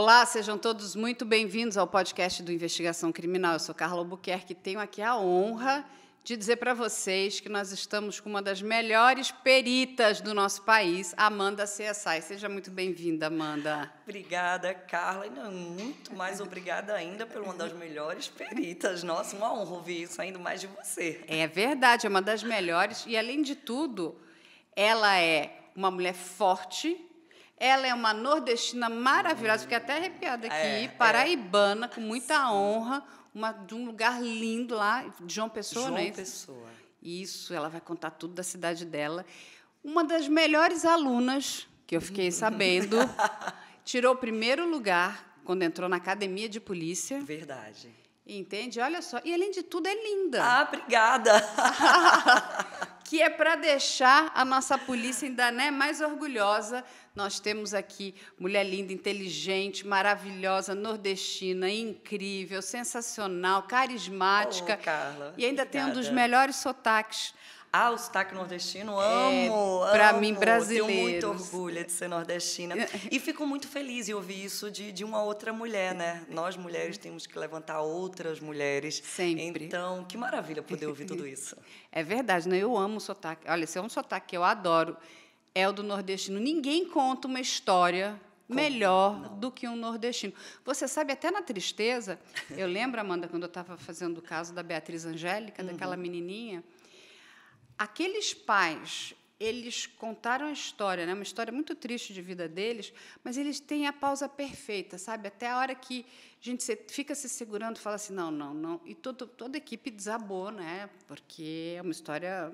Olá, sejam todos muito bem-vindos ao podcast do Investigação Criminal. Eu sou Carla Albuquerque e tenho aqui a honra de dizer para vocês que nós estamos com uma das melhores peritas do nosso país, Amanda CSI. Seja muito bem-vinda, Amanda. Obrigada, Carla. E muito mais obrigada ainda por uma das melhores peritas. Nossa, uma honra ouvir isso ainda mais de você. É verdade, é uma das melhores. E, além de tudo, ela é uma mulher forte, ela é uma nordestina maravilhosa, fiquei até arrepiada aqui, é, é. paraibana, é. com muita honra, uma, de um lugar lindo lá, de João Pessoa, João não é isso? Pessoa. Isso, ela vai contar tudo da cidade dela. Uma das melhores alunas, que eu fiquei sabendo, tirou o primeiro lugar quando entrou na academia de polícia. Verdade. Entende? Olha só. E além de tudo, é linda. Ah, obrigada! que é para deixar a nossa polícia ainda né, mais orgulhosa. Nós temos aqui mulher linda, inteligente, maravilhosa, nordestina, incrível, sensacional, carismática. Oh, Carla, e ainda obrigada. tem um dos melhores sotaques ah, o sotaque nordestino, é, amo. É, para mim, brasileiro. Tenho muito orgulho de ser nordestina. É. E fico muito feliz em ouvir isso de, de uma outra mulher, né? Nós mulheres temos que levantar outras mulheres. Sempre. Então, que maravilha poder ouvir tudo isso. É verdade, né? Eu amo o sotaque. Olha, esse é um sotaque que eu adoro. É o do nordestino. Ninguém conta uma história melhor Não. do que um nordestino. Você sabe, até na tristeza, eu lembro, Amanda, quando eu estava fazendo o caso da Beatriz Angélica, uhum. daquela menininha Aqueles pais, eles contaram a história, né? uma história muito triste de vida deles, mas eles têm a pausa perfeita, sabe? Até a hora que a gente fica se segurando, fala assim, não, não, não. E todo, toda a equipe desabou, né? Porque é uma história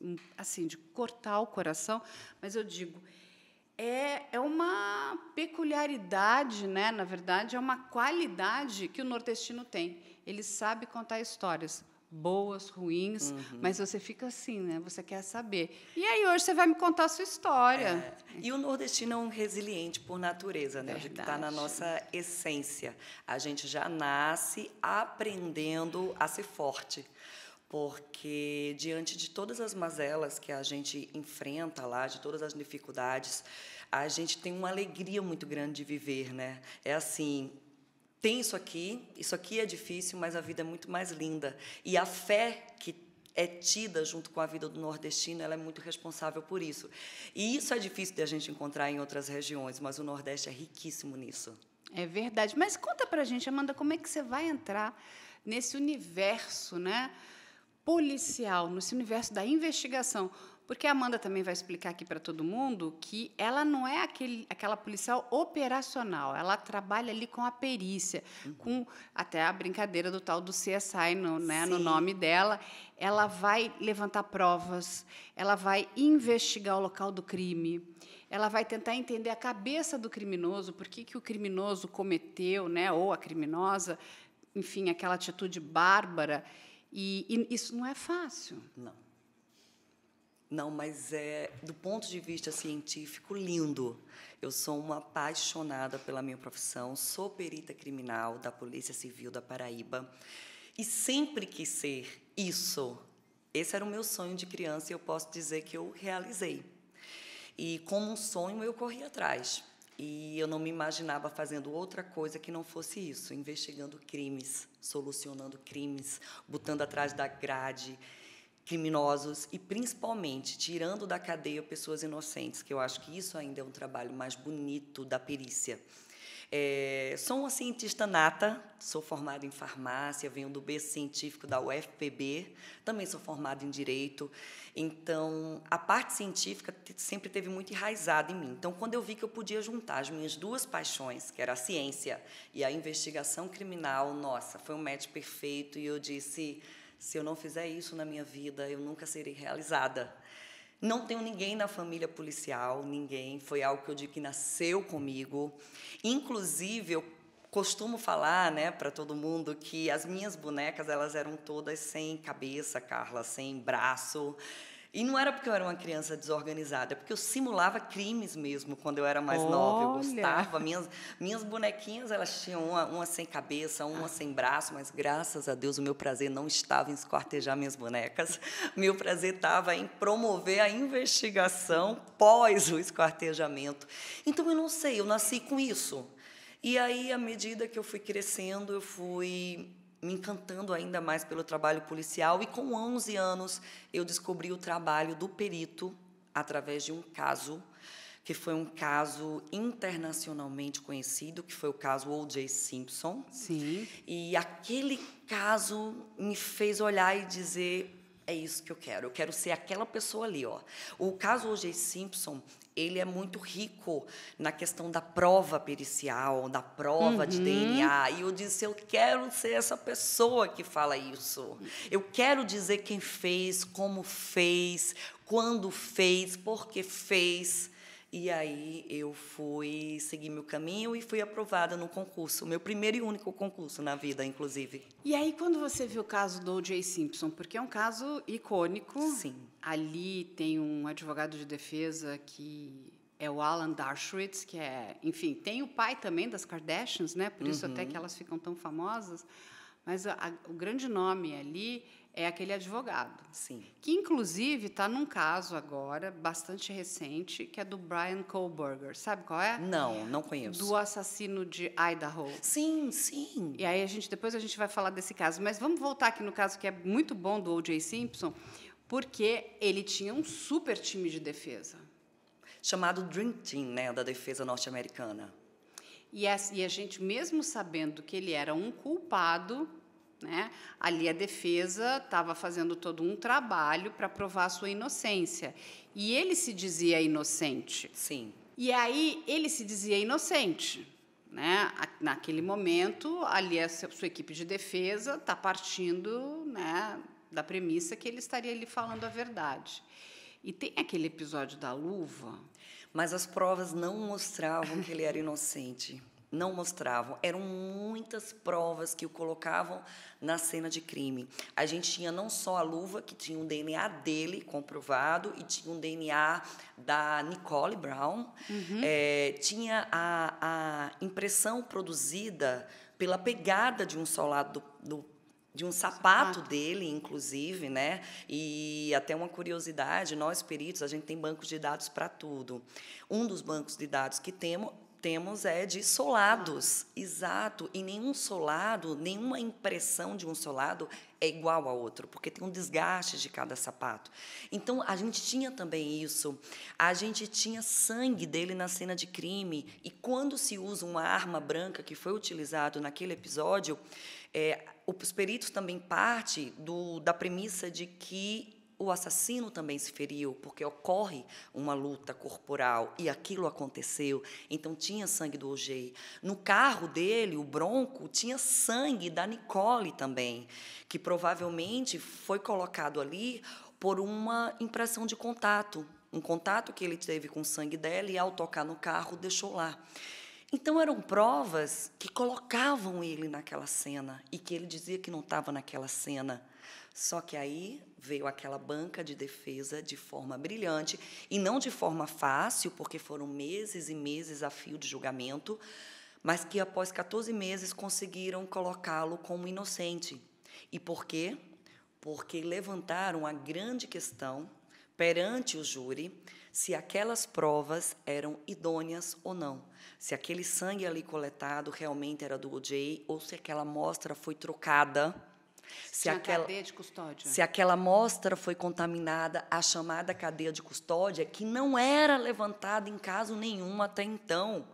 hum, assim de cortar o coração, mas eu digo, é, é uma peculiaridade, né? na verdade, é uma qualidade que o nordestino tem. Ele sabe contar histórias boas, ruins, uhum. mas você fica assim, né? Você quer saber. E aí hoje você vai me contar a sua história. É. E o nordestino é um resiliente por natureza, né? Que está na nossa essência. A gente já nasce aprendendo a ser forte. Porque diante de todas as mazelas que a gente enfrenta lá, de todas as dificuldades, a gente tem uma alegria muito grande de viver, né? É assim, tem isso aqui, isso aqui é difícil, mas a vida é muito mais linda. E a fé que é tida junto com a vida do nordestino, ela é muito responsável por isso. E isso é difícil de a gente encontrar em outras regiões, mas o Nordeste é riquíssimo nisso. É verdade. Mas conta pra gente, Amanda, como é que você vai entrar nesse universo, né? Policial, nesse universo da investigação. Porque a Amanda também vai explicar aqui para todo mundo que ela não é aquele, aquela policial operacional, ela trabalha ali com a perícia, uhum. com até a brincadeira do tal do CSI no, né, no nome dela. Ela vai levantar provas, ela vai investigar o local do crime ela vai tentar entender a cabeça do criminoso, por que, que o criminoso cometeu, né, ou a criminosa, enfim, aquela atitude bárbara. E, e isso não é fácil. Não. Não, mas é do ponto de vista científico lindo. Eu sou uma apaixonada pela minha profissão, sou perita criminal da Polícia Civil da Paraíba e sempre quis ser isso. Esse era o meu sonho de criança e eu posso dizer que eu realizei. E como um sonho eu corri atrás. E eu não me imaginava fazendo outra coisa que não fosse isso, investigando crimes, solucionando crimes, botando atrás da grade, criminosos e principalmente tirando da cadeia pessoas inocentes, que eu acho que isso ainda é um trabalho mais bonito da perícia. É, sou uma cientista nata, sou formada em farmácia, venho do B científico da UFPB, também sou formada em direito. Então, a parte científica sempre teve muito enraizada em mim. Então, quando eu vi que eu podia juntar as minhas duas paixões, que era a ciência e a investigação criminal, nossa, foi um match perfeito e eu disse, se eu não fizer isso na minha vida, eu nunca serei realizada. Não tenho ninguém na família policial, ninguém. Foi algo que eu digo que nasceu comigo. Inclusive, eu costumo falar, né, para todo mundo que as minhas bonecas, elas eram todas sem cabeça, Carla, sem braço. E não era porque eu era uma criança desorganizada, é porque eu simulava crimes mesmo quando eu era mais Olha. nova. Eu gostava. Minhas, minhas bonequinhas, elas tinham uma, uma sem cabeça, uma ah. sem braço, mas graças a Deus o meu prazer não estava em esquartejar minhas bonecas. Meu prazer estava em promover a investigação pós o esquartejamento. Então eu não sei, eu nasci com isso. E aí, à medida que eu fui crescendo, eu fui me encantando ainda mais pelo trabalho policial. E com 11 anos, eu descobri o trabalho do perito através de um caso, que foi um caso internacionalmente conhecido, que foi o caso O.J. Simpson. Sim. E aquele caso me fez olhar e dizer. É isso que eu quero. Eu quero ser aquela pessoa ali, ó. O caso O.J. Simpson ele é muito rico na questão da prova pericial, da prova uhum. de DNA. E eu disse: eu quero ser essa pessoa que fala isso. Eu quero dizer quem fez, como fez, quando fez, por que fez. E aí eu fui seguir meu caminho e fui aprovada no concurso, meu primeiro e único concurso na vida, inclusive. E aí quando você viu o caso do O.J. Simpson, porque é um caso icônico. Sim. Ali tem um advogado de defesa que é o Alan Dershowitz, que é, enfim, tem o pai também das Kardashians, né? Por isso uhum. até que elas ficam tão famosas. Mas a, a, o grande nome ali é aquele advogado. Sim. Que, inclusive, está num caso agora, bastante recente, que é do Brian Kohlberger. Sabe qual é? Não, não conheço. Do assassino de Idaho. Sim, sim. E aí a gente depois a gente vai falar desse caso. Mas vamos voltar aqui no caso que é muito bom do O.J. Simpson, porque ele tinha um super time de defesa. Chamado Dream Team, né, da defesa norte-americana. E a, e a gente, mesmo sabendo que ele era um culpado, né? Ali a defesa estava fazendo todo um trabalho para provar a sua inocência. E ele se dizia inocente. Sim. E aí ele se dizia inocente. Né? Naquele momento, ali a sua equipe de defesa está partindo né, da premissa que ele estaria ali falando a verdade. E tem aquele episódio da luva. Mas as provas não mostravam que ele era inocente não mostravam. Eram muitas provas que o colocavam na cena de crime. A gente tinha não só a luva, que tinha um DNA dele comprovado, e tinha um DNA da Nicole Brown, uhum. é, tinha a, a impressão produzida pela pegada de um solado do, do de um sapato, sapato, dele, inclusive, né? E até uma curiosidade, nós peritos, a gente tem bancos de dados para tudo. Um dos bancos de dados que temos temos é de solados. Ah. Exato. E nenhum solado, nenhuma impressão de um solado é igual a outro, porque tem um desgaste de cada sapato. Então, a gente tinha também isso. A gente tinha sangue dele na cena de crime. E quando se usa uma arma branca que foi utilizado naquele episódio, é, os peritos também parte da premissa de que o assassino também se feriu, porque ocorre uma luta corporal e aquilo aconteceu, então tinha sangue do Ojei No carro dele, o Bronco, tinha sangue da Nicole também, que provavelmente foi colocado ali por uma impressão de contato, um contato que ele teve com o sangue dela e ao tocar no carro deixou lá. Então eram provas que colocavam ele naquela cena e que ele dizia que não estava naquela cena. Só que aí veio aquela banca de defesa de forma brilhante e não de forma fácil, porque foram meses e meses a fio de julgamento, mas que após 14 meses conseguiram colocá-lo como inocente. E por quê? Porque levantaram a grande questão perante o júri se aquelas provas eram idôneas ou não, se aquele sangue ali coletado realmente era do OJ ou se aquela amostra foi trocada se Tinha aquela cadeia de custódia. Se aquela amostra foi contaminada, a chamada cadeia de custódia, que não era levantada em caso nenhum até então.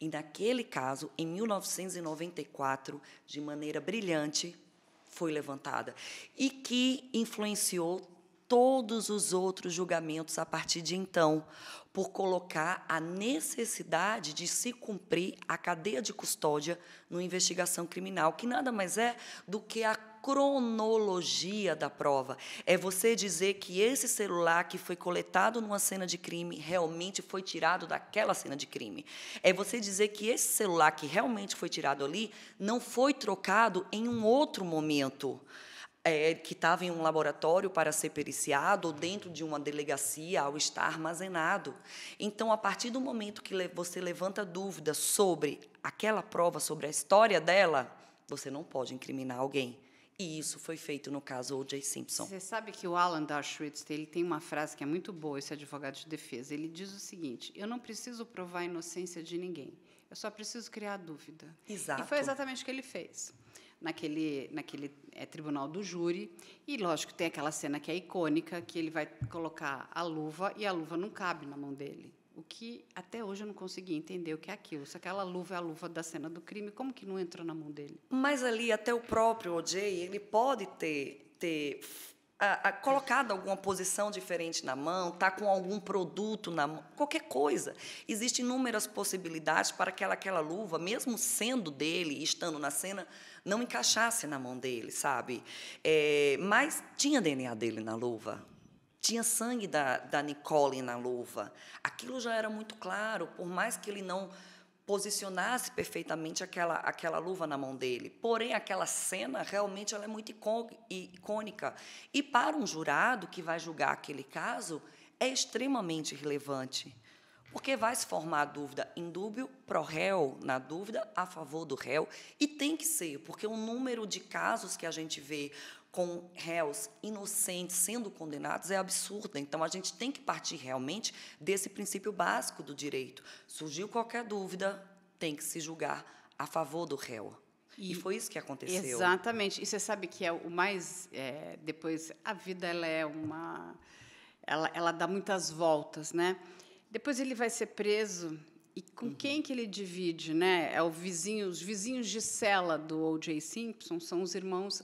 E naquele caso, em 1994, de maneira brilhante, foi levantada e que influenciou todos os outros julgamentos a partir de então, por colocar a necessidade de se cumprir a cadeia de custódia no investigação criminal, que nada mais é do que a cronologia da prova. É você dizer que esse celular que foi coletado numa cena de crime realmente foi tirado daquela cena de crime. É você dizer que esse celular que realmente foi tirado ali não foi trocado em um outro momento. É, que estava em um laboratório para ser periciado ou dentro de uma delegacia ao estar armazenado. Então, a partir do momento que você levanta dúvida sobre aquela prova, sobre a história dela, você não pode incriminar alguém. E isso foi feito no caso O.J. Simpson. Você sabe que o Alan Dershowitz ele tem uma frase que é muito boa, esse advogado de defesa. Ele diz o seguinte: Eu não preciso provar a inocência de ninguém. Eu só preciso criar dúvida. Exato. E foi exatamente o que ele fez naquele, naquele é, tribunal do júri. E, lógico, tem aquela cena que é icônica, que ele vai colocar a luva e a luva não cabe na mão dele o que até hoje eu não consegui entender o que é aquilo. Se aquela luva é a luva da cena do crime, como que não entrou na mão dele? Mas ali até o próprio OJ, ele pode ter, ter a, a, colocado alguma posição diferente na mão, tá com algum produto na mão, qualquer coisa. Existem inúmeras possibilidades para que aquela luva, mesmo sendo dele, estando na cena, não encaixasse na mão dele, sabe? É, mas tinha DNA dele na luva tinha sangue da, da Nicole na luva. Aquilo já era muito claro, por mais que ele não posicionasse perfeitamente aquela, aquela luva na mão dele. Porém, aquela cena realmente ela é muito icônica. E para um jurado que vai julgar aquele caso, é extremamente relevante. Porque vai se formar a dúvida indúbio pro réu, na dúvida a favor do réu, e tem que ser, porque o número de casos que a gente vê com réus inocentes sendo condenados é absurda. Então, a gente tem que partir realmente desse princípio básico do direito. Surgiu qualquer dúvida, tem que se julgar a favor do réu. E, e foi isso que aconteceu. Exatamente. E você sabe que é o mais. É, depois, a vida ela é uma. Ela, ela dá muitas voltas, né? Depois ele vai ser preso e com uhum. quem que ele divide, né? É o vizinho, os vizinhos de cela do O.J. Simpson são os irmãos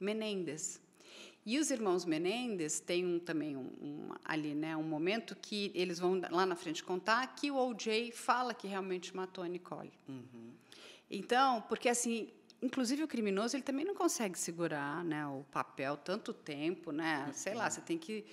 Menendez. E os irmãos Menendez têm um, também um, um, ali né, um momento que eles vão lá na frente contar que o O.J. fala que realmente matou a Nicole. Uhum. Então, porque assim, inclusive o criminoso ele também não consegue segurar né, o papel tanto tempo, né? Sei lá, uhum. você tem que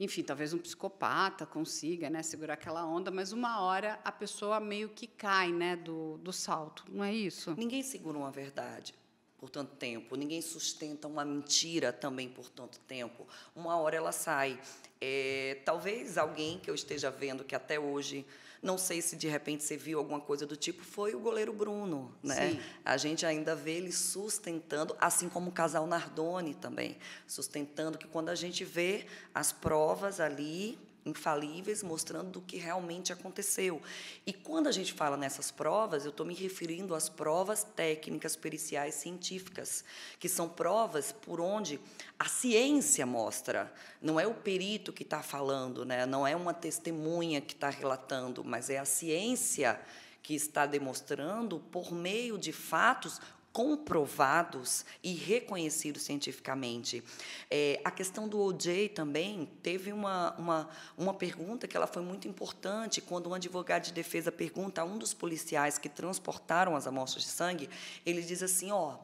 enfim, talvez um psicopata consiga, né, segurar aquela onda, mas uma hora a pessoa meio que cai, né, do, do salto, não é isso? Ninguém segura uma verdade por tanto tempo, ninguém sustenta uma mentira também por tanto tempo. Uma hora ela sai. É, talvez alguém que eu esteja vendo que até hoje não sei se de repente você viu alguma coisa do tipo, foi o goleiro Bruno, né? A gente ainda vê ele sustentando, assim como o casal Nardoni também, sustentando que quando a gente vê as provas ali, infalíveis, mostrando do que realmente aconteceu. E quando a gente fala nessas provas, eu estou me referindo às provas técnicas, periciais, científicas, que são provas por onde a ciência mostra. Não é o perito que está falando, né? não é uma testemunha que está relatando, mas é a ciência que está demonstrando, por meio de fatos, comprovados e reconhecidos cientificamente. É, a questão do OJ também teve uma, uma, uma pergunta que ela foi muito importante quando um advogado de defesa pergunta a um dos policiais que transportaram as amostras de sangue, ele diz assim, ó,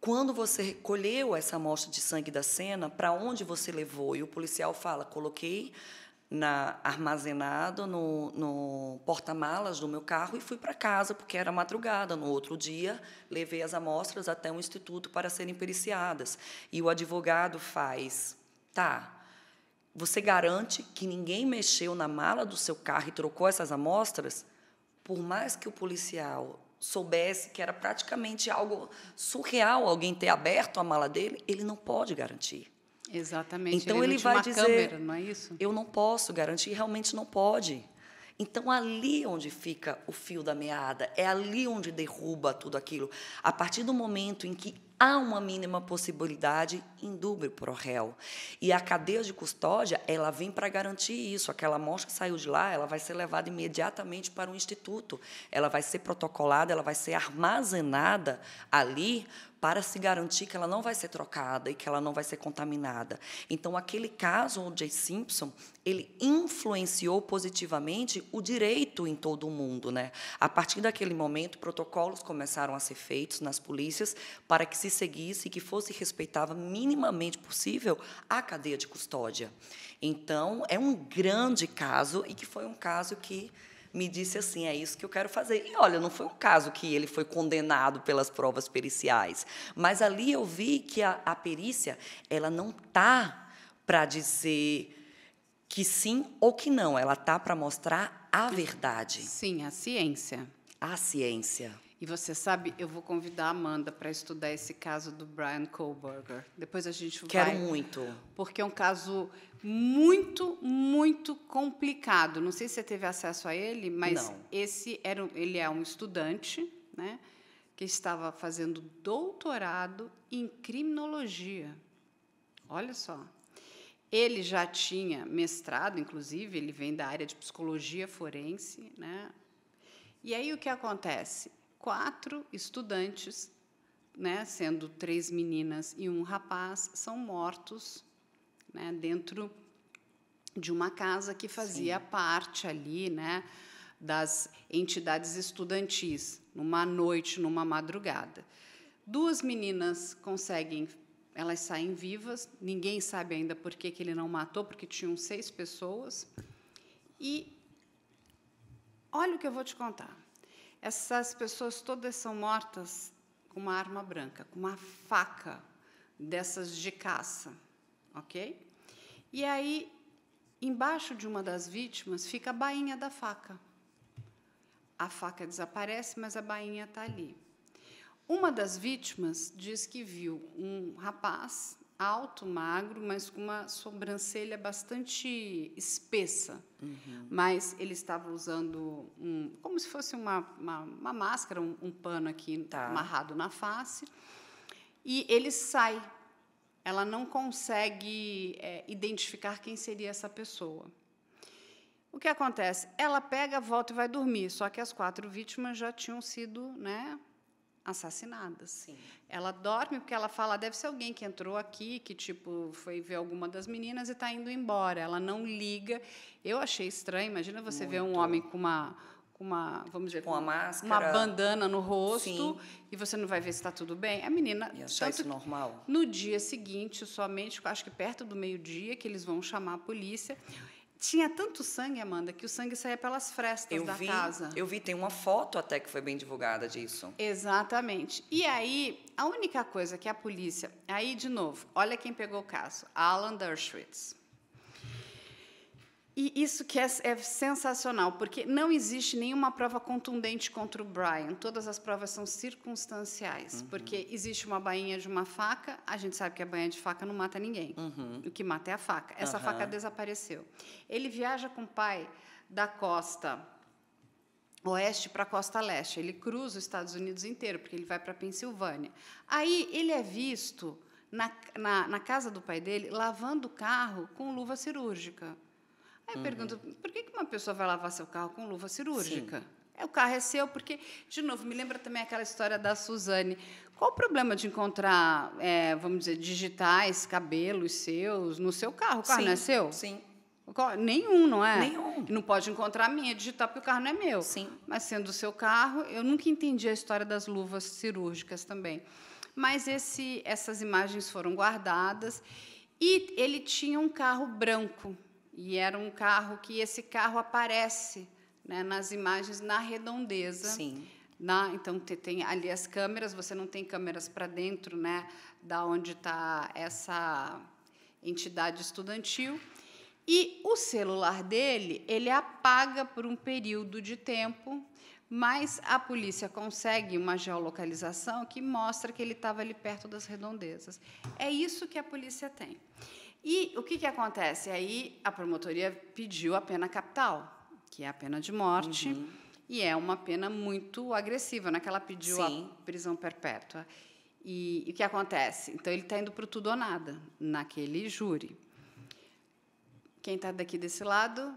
quando você recolheu essa amostra de sangue da cena, para onde você levou? E o policial fala, coloquei na, armazenado no, no porta-malas do meu carro e fui para casa, porque era madrugada. No outro dia, levei as amostras até um instituto para serem periciadas. E o advogado faz, tá, você garante que ninguém mexeu na mala do seu carro e trocou essas amostras? Por mais que o policial soubesse que era praticamente algo surreal alguém ter aberto a mala dele, ele não pode garantir. Exatamente. Então ele, ele vai dizer, câmera, não é isso? Eu não posso garantir, realmente não pode. Então, ali onde fica o fio da meada, é ali onde derruba tudo aquilo. A partir do momento em que há uma mínima possibilidade, indúbio para o réu. E a cadeia de custódia, ela vem para garantir isso. Aquela amostra que saiu de lá, ela vai ser levada imediatamente para o instituto. Ela vai ser protocolada, ela vai ser armazenada ali para se garantir que ela não vai ser trocada e que ela não vai ser contaminada. então aquele caso, Jay Simpson, ele influenciou positivamente o direito em todo o mundo. Né? A partir daquele momento, protocolos começaram a ser feitos nas polícias para que se seguisse e que fosse respeitada minimamente possível a cadeia de custódia. Então, é um grande caso e que foi um caso que me disse assim: é isso que eu quero fazer. E olha, não foi um caso que ele foi condenado pelas provas periciais, mas ali eu vi que a, a perícia ela não tá para dizer que sim ou que não, ela tá para mostrar a verdade. Sim, a ciência. A ciência. E você sabe, eu vou convidar a Amanda para estudar esse caso do Brian Kohlberger. Depois a gente Quero vai. Quero muito. Porque é um caso muito, muito complicado. Não sei se você teve acesso a ele, mas Não. esse era, ele é um estudante, né, que estava fazendo doutorado em criminologia. Olha só. Ele já tinha mestrado, inclusive, ele vem da área de psicologia forense, né? E aí o que acontece? quatro estudantes, né, sendo três meninas e um rapaz, são mortos né, dentro de uma casa que fazia Sim. parte ali né, das entidades estudantis, numa noite, numa madrugada. Duas meninas conseguem, elas saem vivas, ninguém sabe ainda por que, que ele não matou, porque tinham seis pessoas. E olha o que eu vou te contar. Essas pessoas todas são mortas com uma arma branca, com uma faca dessas de caça, ok? E aí, embaixo de uma das vítimas, fica a bainha da faca. A faca desaparece, mas a bainha está ali. Uma das vítimas diz que viu um rapaz alto, magro, mas com uma sobrancelha bastante espessa. Uhum. Mas ele estava usando um, como se fosse uma, uma, uma máscara, um, um, pano aqui tá. amarrado na face. E ele sai. Ela não consegue é, identificar quem seria essa pessoa. O que acontece? Ela pega, volta e vai dormir. Só que as quatro vítimas já tinham sido, né, assassinadas. Sim. Ela dorme porque ela fala, deve ser alguém que entrou aqui, que tipo foi ver alguma das meninas e está indo embora. Ela não liga. Eu achei estranho. Imagina você Muito. ver um homem com uma uma, vamos dizer, com tipo, uma, máscara, uma bandana no rosto Sim. e você não vai ver se está tudo bem. A menina e achar isso normal. No dia seguinte, somente, acho que perto do meio-dia que eles vão chamar a polícia tinha tanto sangue, Amanda, que o sangue saía pelas frestas eu da vi, casa. Eu vi, tem uma foto até que foi bem divulgada disso. Exatamente. E aí, a única coisa que a polícia. Aí, de novo, olha quem pegou o caso: Alan Dershowitz. E isso que é, é, sensacional, porque não existe nenhuma prova contundente contra o Brian. Todas as provas são circunstanciais, uhum. porque existe uma bainha de uma faca, a gente sabe que a bainha de faca não mata ninguém. Uhum. O que mata é a faca. Essa uhum. faca desapareceu. Ele viaja com o pai da costa oeste para a costa leste. Ele cruza os Estados Unidos inteiro, porque ele vai para a Pensilvânia. Aí ele é visto na, na, na casa do pai dele lavando o carro com luva cirúrgica. Aí uhum. eu pergunto, uhum. por que uma pessoa vai lavar seu carro com luva cirúrgica? Sim. É, o carro é seu, porque, de novo, me lembra também aquela história da Suzane. Qual o problema de encontrar, é, vamos dizer, digitais, cabelos seus no seu carro? O carro sim, não é seu? Sim. Nenhum, não é? Nenhum. Não pode encontrar a minha digital, porque o carro não é meu. Sim. Mas sendo o seu carro, eu nunca entendi a história das luvas cirúrgicas também. Mas esse, essas imagens foram guardadas e ele tinha um carro branco. E era um carro que esse carro aparece né, nas imagens na redondeza. Sim. Na, então te, tem ali as câmeras, você não tem câmeras para dentro, né, da onde está essa entidade estudantil. E o celular dele, ele apaga por um período de tempo, mas a polícia consegue uma geolocalização que mostra que ele estava ali perto das redondezas. É isso que a polícia tem. E o que, que acontece? Aí a promotoria pediu a pena capital, que é a pena de morte, uhum. e é uma pena muito agressiva, não é que ela pediu Sim. a prisão perpétua. E, e o que acontece? Então ele está indo para o tudo ou nada naquele júri. Quem está daqui desse lado?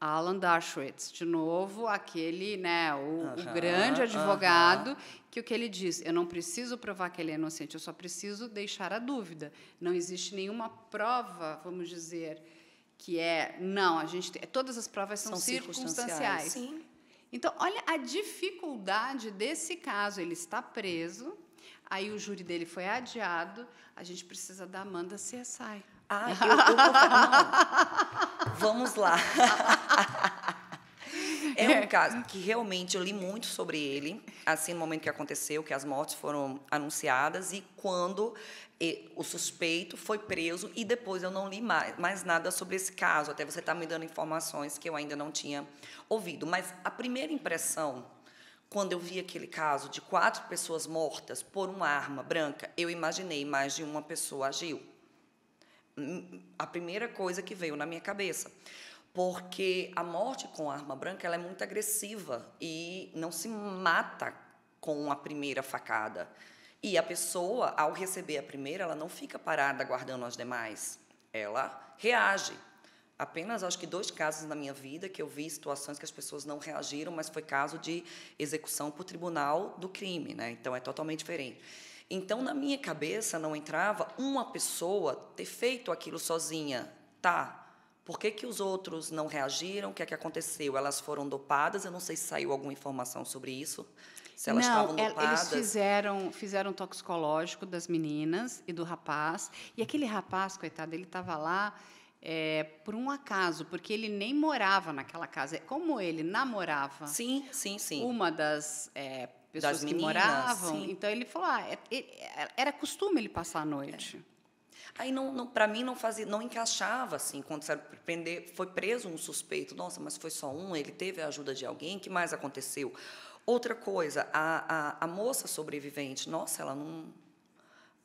Alan Dershowitz, de novo, aquele, né, o, uh -huh, o grande advogado, uh -huh. que o que ele diz, eu não preciso provar que ele é inocente, eu só preciso deixar a dúvida. Não existe nenhuma prova, vamos dizer, que é, não, a gente, todas as provas são, são circunstanciais. circunstanciais. Sim. Então, olha a dificuldade desse caso, ele está preso, aí o júri dele foi adiado, a gente precisa da Amanda CSI. Ah, eu, eu vou... Não. Vamos lá. É um caso que realmente eu li muito sobre ele, assim, no momento que aconteceu, que as mortes foram anunciadas e quando e, o suspeito foi preso e depois eu não li mais, mais nada sobre esse caso. Até você está me dando informações que eu ainda não tinha ouvido. Mas a primeira impressão, quando eu vi aquele caso de quatro pessoas mortas por uma arma branca, eu imaginei mais de uma pessoa agiu a primeira coisa que veio na minha cabeça. Porque a morte com arma branca ela é muito agressiva e não se mata com a primeira facada. E a pessoa, ao receber a primeira, ela não fica parada guardando as demais. Ela reage. Apenas acho que dois casos na minha vida que eu vi situações que as pessoas não reagiram, mas foi caso de execução por tribunal do crime, né? Então é totalmente diferente. Então, na minha cabeça, não entrava uma pessoa ter feito aquilo sozinha. Tá, por que, que os outros não reagiram? O que é que aconteceu? Elas foram dopadas? Eu não sei se saiu alguma informação sobre isso. Se elas não, estavam é, dopadas. Eles fizeram, fizeram toxicológico das meninas e do rapaz. E aquele rapaz, coitado, ele estava lá é, por um acaso, porque ele nem morava naquela casa. É, como ele namorava. Sim, sim, sim. Uma das é, pessoas que meninas, moravam. Sim. Então ele falou, ah, é, é, era costume ele passar a noite. É. Aí não, não para mim não fazia, não encaixava assim, quando prender, foi preso um suspeito. Nossa, mas foi só um, ele teve a ajuda de alguém, que mais aconteceu? Outra coisa, a, a, a moça sobrevivente, nossa, ela não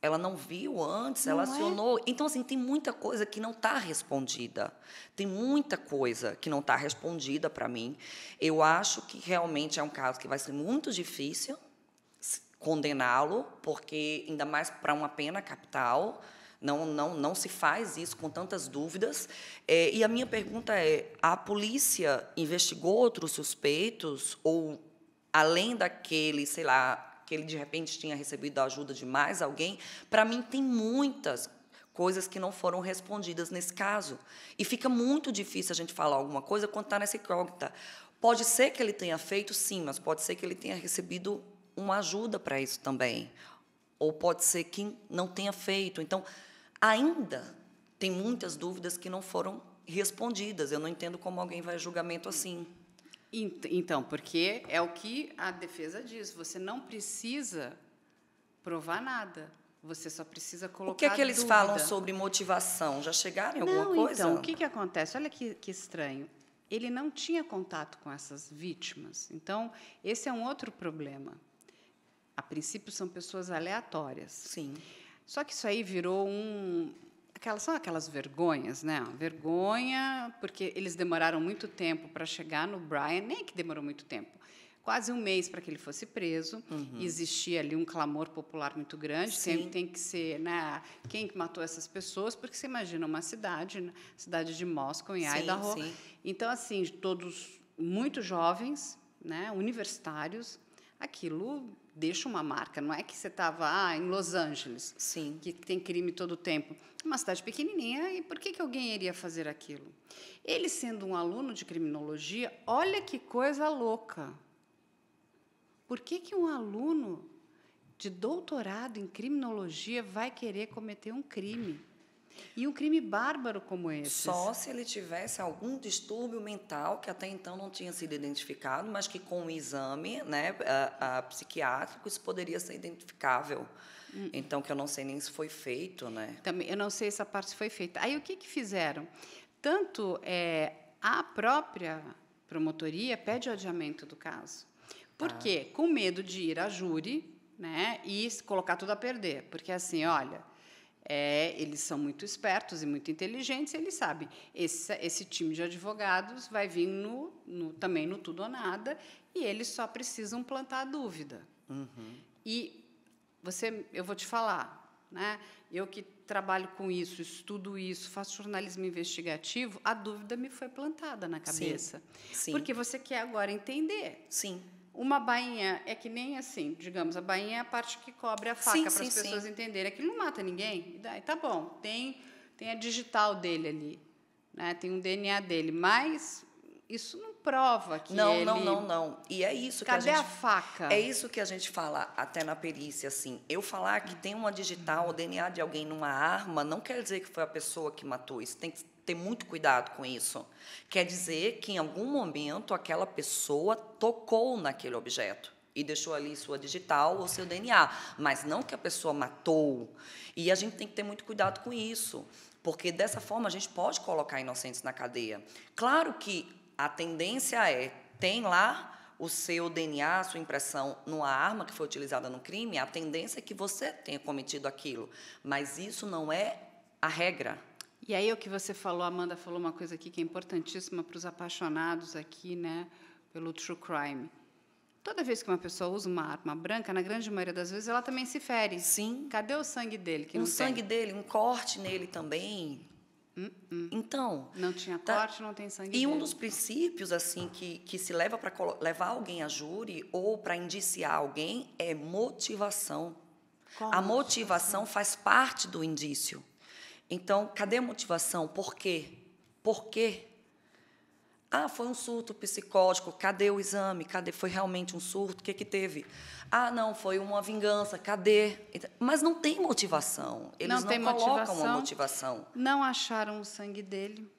ela não viu antes, não ela acionou. É? Então, assim, tem muita coisa que não está respondida. Tem muita coisa que não está respondida para mim. Eu acho que realmente é um caso que vai ser muito difícil condená-lo, porque ainda mais para uma pena capital. Não, não, não se faz isso com tantas dúvidas. É, e a minha pergunta é: a polícia investigou outros suspeitos ou além daquele, sei lá, porque ele de repente tinha recebido a ajuda de mais alguém. Para mim, tem muitas coisas que não foram respondidas nesse caso. E fica muito difícil a gente falar alguma coisa quando está nessa incógnita. Pode ser que ele tenha feito, sim, mas pode ser que ele tenha recebido uma ajuda para isso também. Ou pode ser que não tenha feito. Então, ainda tem muitas dúvidas que não foram respondidas. Eu não entendo como alguém vai julgamento assim. Então, porque é o que a defesa diz, você não precisa provar nada. Você só precisa colocar. O que é que eles dúvida. falam sobre motivação? Já chegaram em alguma não, coisa? Então, o que, que acontece? Olha que, que estranho. Ele não tinha contato com essas vítimas. Então, esse é um outro problema. A princípio, são pessoas aleatórias. Sim. Só que isso aí virou um, aquelas são aquelas vergonhas, né? Vergonha, porque eles demoraram muito tempo para chegar no Brian, nem é que demorou muito tempo. Quase um mês para que ele fosse preso. Uhum. Existia ali um clamor popular muito grande. Sim. Sempre tem que ser, né? Quem que matou essas pessoas? Porque você imagina uma cidade, né? cidade de Moscou, em Idaho. Então, assim, todos muito jovens, né? Universitários, aquilo deixa uma marca. Não é que você estava ah, em Los Angeles, Sim. que tem crime todo o tempo. Uma cidade pequenininha, e por que, que alguém iria fazer aquilo? Ele, sendo um aluno de criminologia, olha que coisa louca. Por que, que um aluno de doutorado em criminologia vai querer cometer um crime? E um crime bárbaro como esse? Só se ele tivesse algum distúrbio mental que até então não tinha sido identificado, mas que com o exame né, a, a psiquiátrico isso poderia ser identificável. Hum. Então, que eu não sei nem se foi feito, né? Também, eu não sei se essa parte foi feita. Aí, o que, que fizeram? Tanto é, a própria promotoria pede o adiamento do caso. Por ah. quê? Com medo de ir à júri né, e colocar tudo a perder. Porque, assim, olha é, eles são muito espertos e muito inteligentes, eles sabem. Esse, esse time de advogados vai vir no, no, também no tudo ou nada, e eles só precisam plantar a dúvida. Uhum. E você, eu vou te falar, né? eu que trabalho com isso, estudo isso, faço jornalismo investigativo, a dúvida me foi plantada na cabeça. Sim. Sim. Porque você quer agora entender. Sim. Uma bainha é que nem assim, digamos, a bainha é a parte que cobre a faca para as pessoas sim. entenderem. Aquilo não mata ninguém. E daí tá bom, tem, tem a digital dele ali, né? tem um DNA dele, mas isso não prova que não, ele... Não, não, não, E é isso Cadê que a gente... Cadê a faca? É isso que a gente fala até na perícia, assim. Eu falar que tem uma digital, o DNA de alguém numa arma, não quer dizer que foi a pessoa que matou. Isso tem que ter muito cuidado com isso. Quer dizer que em algum momento aquela pessoa tocou naquele objeto e deixou ali sua digital ou seu DNA, mas não que a pessoa matou. E a gente tem que ter muito cuidado com isso, porque dessa forma a gente pode colocar inocentes na cadeia. Claro que a tendência é tem lá o seu DNA, a sua impressão numa arma que foi utilizada no crime, a tendência é que você tenha cometido aquilo, mas isso não é a regra. E aí o que você falou, Amanda falou uma coisa aqui que é importantíssima para os apaixonados aqui, né, pelo true crime. Toda vez que uma pessoa usa uma arma branca, na grande maioria das vezes ela também se fere. Sim. Cadê o sangue dele? Que um sangue tem? dele, um corte nele também. Uh-uh. Então. Não tinha tá corte, tá... não tem sangue. E dele. um dos princípios assim que, que se leva para levar alguém a júri ou para indiciar alguém é motivação. Qual a motivação faz parte do indício. Então, cadê a motivação? Por quê? Por quê? Ah, foi um surto psicótico. Cadê o exame? Cadê? Foi realmente um surto? O que, que teve? Ah, não, foi uma vingança. Cadê? Então, mas não tem motivação. Eles não, não colocam motivação. uma motivação. Não acharam o sangue dele.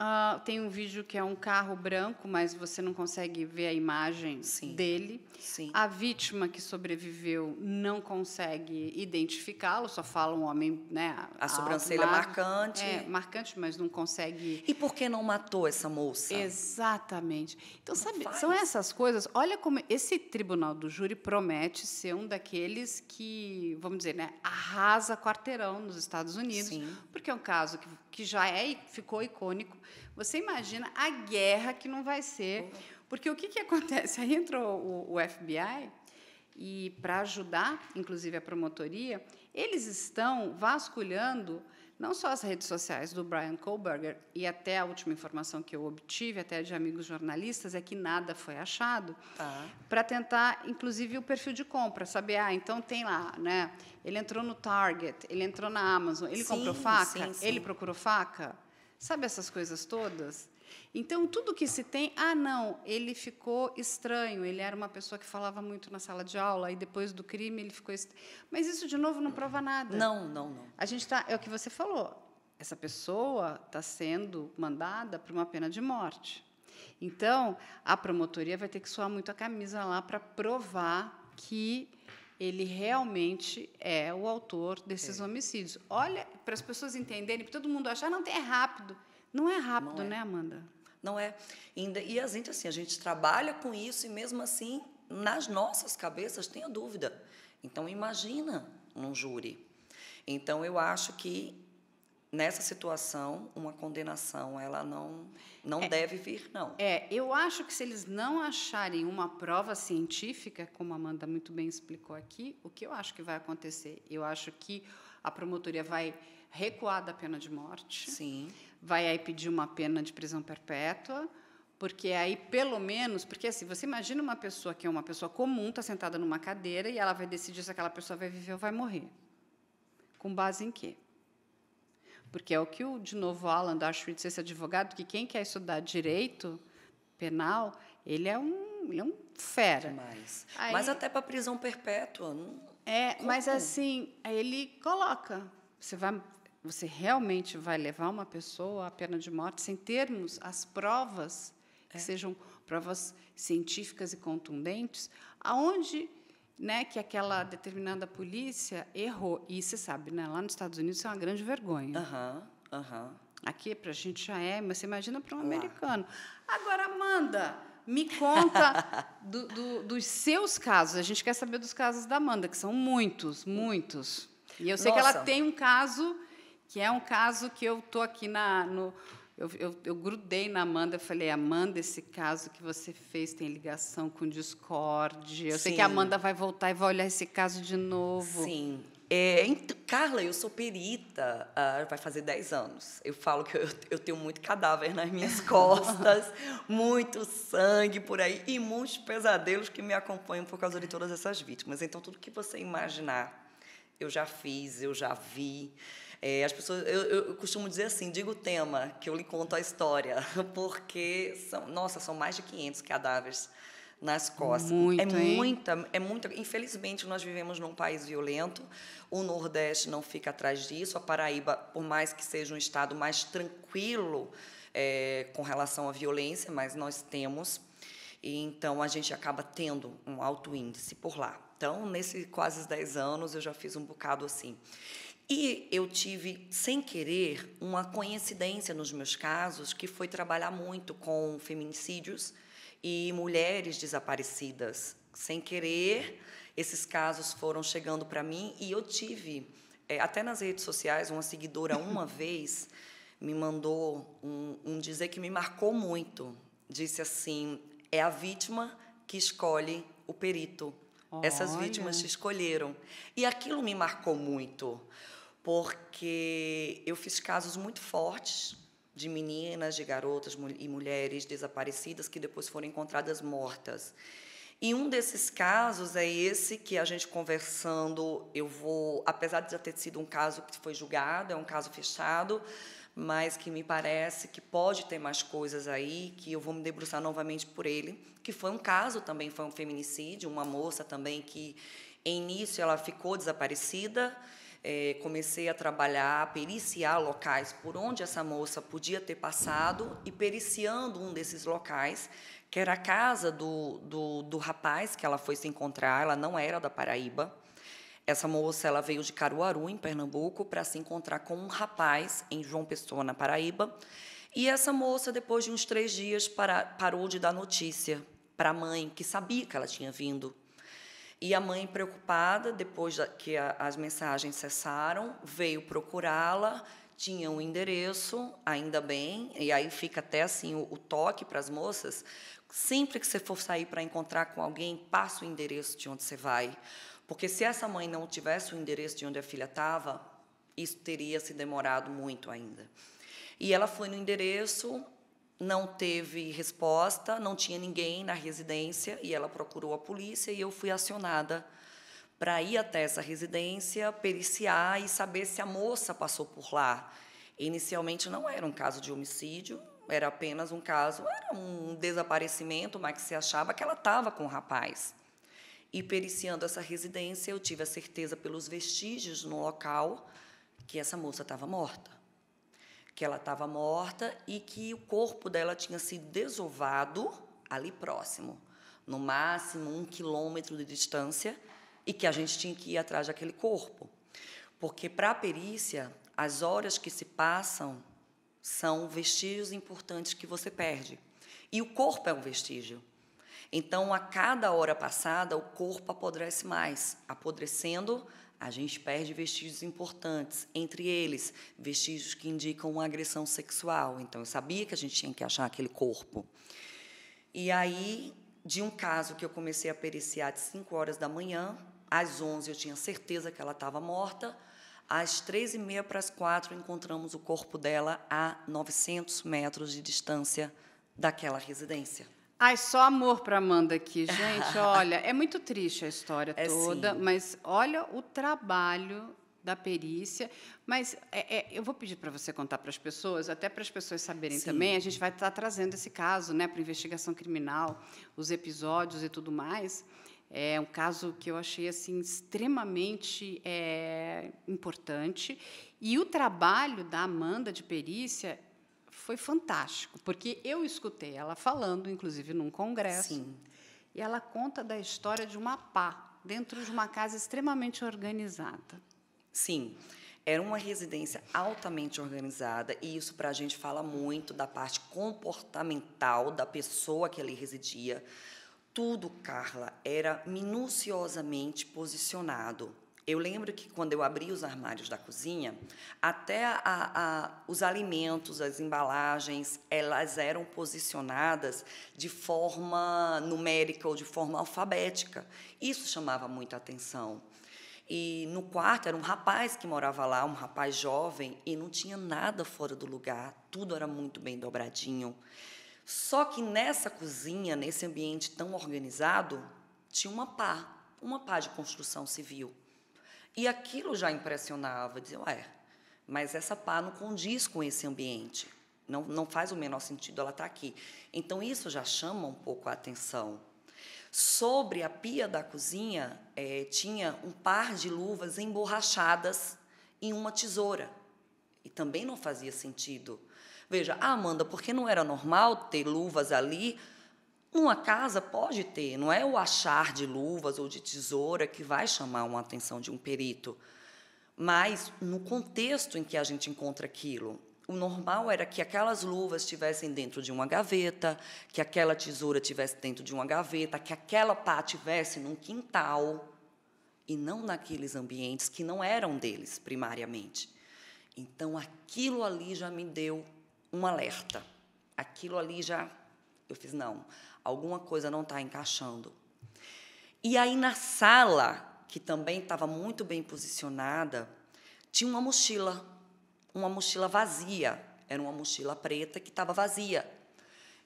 Uh, tem um vídeo que é um carro branco, mas você não consegue ver a imagem Sim. dele. Sim. A vítima que sobreviveu não consegue identificá-lo, só fala um homem, né? A, sobrancelha marcante. É, marcante, mas não consegue. E por que não matou essa moça? Exatamente. Então, não sabe, faz. são essas coisas. Olha como esse tribunal do júri promete ser um daqueles que, vamos dizer, né, arrasa quarteirão nos Estados Unidos, Sim. porque é um caso que que já é ficou icônico. Você imagina a guerra que não vai ser, porque o que, que acontece? Aí entrou o, o FBI e para ajudar, inclusive a promotoria, eles estão vasculhando não só as redes sociais do Brian Kohlberger, e até a última informação que eu obtive, até de amigos jornalistas, é que nada foi achado, tá. para tentar, inclusive, o perfil de compra, saber, ah, então tem lá, né? Ele entrou no Target, ele entrou na Amazon, ele sim, comprou faca, sim, sim. ele procurou faca, sabe essas coisas todas? Então, tudo que se tem, ah, não, ele ficou estranho, ele era uma pessoa que falava muito na sala de aula, e depois do crime ele ficou. Estranho. Mas isso, de novo, não prova nada. Não, não, não. A gente está. É o que você falou. Essa pessoa está sendo mandada para uma pena de morte. Então, a promotoria vai ter que suar muito a camisa lá para provar que ele realmente é o autor desses é. homicídios. Olha, para as pessoas entenderem, para todo mundo achar, não, é rápido. Não é rápido, não é. né, Amanda? Não é. e a gente assim, a gente trabalha com isso e mesmo assim, nas nossas cabeças tem a dúvida. Então imagina num júri. Então eu acho que nessa situação, uma condenação, ela não, não é, deve vir, não. É, eu acho que se eles não acharem uma prova científica, como a Amanda muito bem explicou aqui, o que eu acho que vai acontecer? Eu acho que a promotoria vai recuar da pena de morte. Sim. Vai aí pedir uma pena de prisão perpétua, porque aí pelo menos, porque assim, você imagina uma pessoa que é uma pessoa comum, está sentada numa cadeira e ela vai decidir se aquela pessoa vai viver ou vai morrer. Com base em quê? Porque é o que o de novo Alan Dershowitz, esse advogado, que quem quer estudar direito penal, ele é um, ele é um fera. Aí, mas até para prisão perpétua. Não... É, Como? mas assim, aí ele coloca. Você vai, você realmente vai levar uma pessoa à pena de morte sem termos as provas, que é. sejam provas científicas e contundentes, aonde né, que aquela determinada polícia errou. E você sabe, né, lá nos Estados Unidos isso é uma grande vergonha. uh -huh, uh -huh. Aqui para a gente já é, mas você imagina para um americano. Agora, Amanda, me conta do, do, dos seus casos. A gente quer saber dos casos da Amanda, que são muitos, muitos. E eu sei Nossa. que ela tem um caso que é um caso que eu estou aqui na. No, eu, eu, eu, grudei na Amanda, eu falei, Amanda, esse caso que você fez tem ligação com Discord. Eu Sim. sei que a Amanda vai voltar e vai olhar esse caso de novo. Sim. É, Carla, eu sou perita, uh, vai fazer 10 anos. Eu falo que eu, eu tenho muito cadáver nas minhas costas, muito sangue por aí e muitos pesadelos que me acompanham por causa de todas essas vítimas. Então, tudo que você imaginar, eu já fiz, eu já vi. É, as pessoas, eu, eu, costumo dizer assim, digo o tema, que eu lhe conto a história, porque são, nossa, são mais de 500 cadáveres nas costas. Muito, é hein? muita, é muita. Infelizmente, nós vivemos num país violento. O Nordeste não fica atrás disso. A Paraíba, por mais que seja um estado mais tranquilo é, com relação à violência, mas nós temos. E, então, a gente acaba tendo um alto índice por lá. Então, nesses quase 10 anos, eu já fiz um bocado assim. E eu tive, sem querer, uma coincidência nos meus casos, que foi trabalhar muito com feminicídios e mulheres desaparecidas. Sem querer, esses casos foram chegando para mim e eu tive, é, até nas redes sociais, uma seguidora uma vez me mandou um, um dizer que me marcou muito. Disse assim: é a vítima que escolhe o perito. Essas Olha. vítimas te escolheram. E aquilo me marcou muito, porque eu fiz casos muito fortes de meninas, de garotas e mulheres desaparecidas que depois foram encontradas mortas. E um desses casos é esse que a gente conversando, eu vou, apesar de já ter sido um caso que foi julgado, é um caso fechado, mas que me parece que pode ter mais coisas aí, que eu vou me debruçar novamente por ele, que foi um caso também, foi um feminicídio, uma moça também que em início ela ficou desaparecida, é, comecei a trabalhar, a periciar locais por onde essa moça podia ter passado e periciando um desses locais, que era a casa do, do, do rapaz que ela foi se encontrar, ela não era da Paraíba. Essa moça ela veio de Caruaru, em Pernambuco, para se encontrar com um rapaz em João Pessoa, na Paraíba. E essa moça, depois de uns três dias, para, parou de dar notícia para a mãe, que sabia que ela tinha vindo. E a mãe, preocupada, depois que a, as mensagens cessaram, veio procurá-la, tinha um endereço, ainda bem, e aí fica até assim o, o toque para as moças. Sempre que você for sair para encontrar com alguém, passa o endereço de onde você vai. Porque se essa mãe não tivesse o endereço de onde a filha estava, isso teria se demorado muito ainda. E ela foi no endereço, não teve resposta, não tinha ninguém na residência e ela procurou a polícia e eu fui acionada para ir até essa residência, periciar e saber se a moça passou por lá. Inicialmente não era um caso de homicídio, era apenas um caso, era um desaparecimento, mas que se achava que ela estava com o rapaz. E periciando essa residência, eu tive a certeza pelos vestígios no local que essa moça estava morta que ela estava morta e que o corpo dela tinha sido desovado ali próximo, no máximo um quilômetro de distância, e que a gente tinha que ir atrás daquele corpo. Porque, para a perícia, as horas que se passam são vestígios importantes que você perde. E o corpo é um vestígio. Então, a cada hora passada, o corpo apodrece mais, apodrecendo a gente perde vestígios importantes, entre eles, vestígios que indicam uma agressão sexual. Então, eu sabia que a gente tinha que achar aquele corpo. E aí, de um caso que eu comecei a periciar de 5 horas da manhã, às 11 eu tinha certeza que ela estava morta, às três e meia para as quatro, encontramos o corpo dela a 900 metros de distância daquela residência. Ai, só amor para Amanda aqui, gente. Olha, é muito triste a história é toda, sim. mas olha o trabalho da perícia. Mas é, é, eu vou pedir para você contar para as pessoas, até para as pessoas saberem Sim. também. A gente vai estar tá trazendo esse caso né, para investigação criminal, os episódios e tudo mais. É um caso que eu achei assim extremamente é, importante. E o trabalho da Amanda de perícia foi fantástico, porque eu escutei ela falando, inclusive num congresso, Sim. e ela conta da história de uma pá dentro de uma casa extremamente organizada. Sim. Era uma residência altamente organizada, e isso para a gente fala muito da parte comportamental da pessoa que ali residia. Tudo, Carla, era minuciosamente posicionado. Eu lembro que quando eu abri os armários da cozinha, até a, a, os alimentos, as embalagens, elas eram posicionadas de forma numérica ou de forma alfabética. Isso chamava muita atenção. E no quarto era um rapaz que morava lá, um rapaz jovem, e não tinha nada fora do lugar, tudo era muito bem dobradinho. Só que nessa cozinha, nesse ambiente tão organizado, tinha uma pá, uma pá de construção civil. E aquilo já impressionava, dizia, ué, mas essa pá não condiz com esse ambiente, não, não faz o menor sentido ela estar tá aqui. Então, isso já chama um pouco a atenção. Sobre a pia da cozinha, é, tinha um par de luvas emborrachadas e uma tesoura. E também não fazia sentido. Veja, ah, Amanda, por que não era normal ter luvas ali uma casa pode ter, não é o achar de luvas ou de tesoura que vai chamar uma atenção de um perito, mas no contexto em que a gente encontra aquilo. O normal era que aquelas luvas estivessem dentro de uma gaveta, que aquela tesoura estivesse dentro de uma gaveta, que aquela pá estivesse num quintal, e não naqueles ambientes que não eram deles primariamente. Então aquilo ali já me deu um alerta. Aquilo ali já. Eu fiz, não, alguma coisa não está encaixando. E aí na sala, que também estava muito bem posicionada, tinha uma mochila, uma mochila vazia. Era uma mochila preta que estava vazia.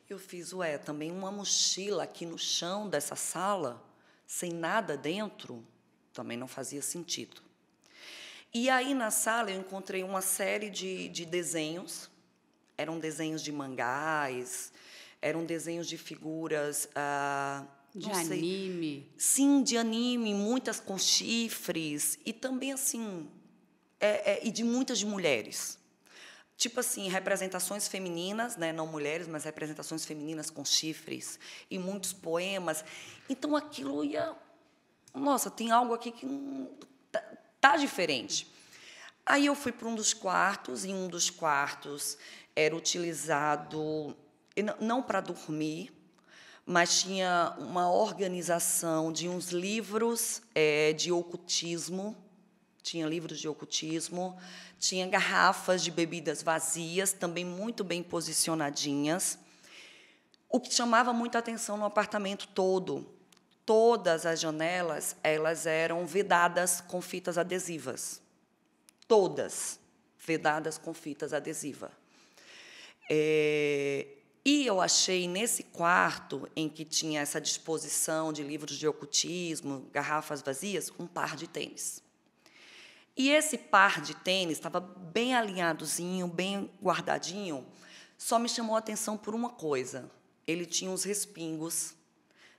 Eu fiz, ué, também uma mochila aqui no chão dessa sala, sem nada dentro, também não fazia sentido. E aí na sala eu encontrei uma série de, de desenhos, eram desenhos de mangás, eram desenhos de figuras. Ah, de anime. Sim, de anime, muitas com chifres. E também, assim. É, é, e de muitas de mulheres. Tipo assim, representações femininas, né? não mulheres, mas representações femininas com chifres. E muitos poemas. Então aquilo ia. Nossa, tem algo aqui que está tá diferente. Aí eu fui para um dos quartos, e um dos quartos era utilizado não para dormir, mas tinha uma organização de uns livros é, de ocultismo, tinha livros de ocultismo, tinha garrafas de bebidas vazias, também muito bem posicionadinhas. O que chamava muita atenção no apartamento todo, todas as janelas elas eram vedadas com fitas adesivas, todas vedadas com fitas adesivas. É, e eu achei nesse quarto, em que tinha essa disposição de livros de ocultismo, garrafas vazias, um par de tênis. E esse par de tênis estava bem alinhadozinho, bem guardadinho, só me chamou a atenção por uma coisa. Ele tinha uns respingos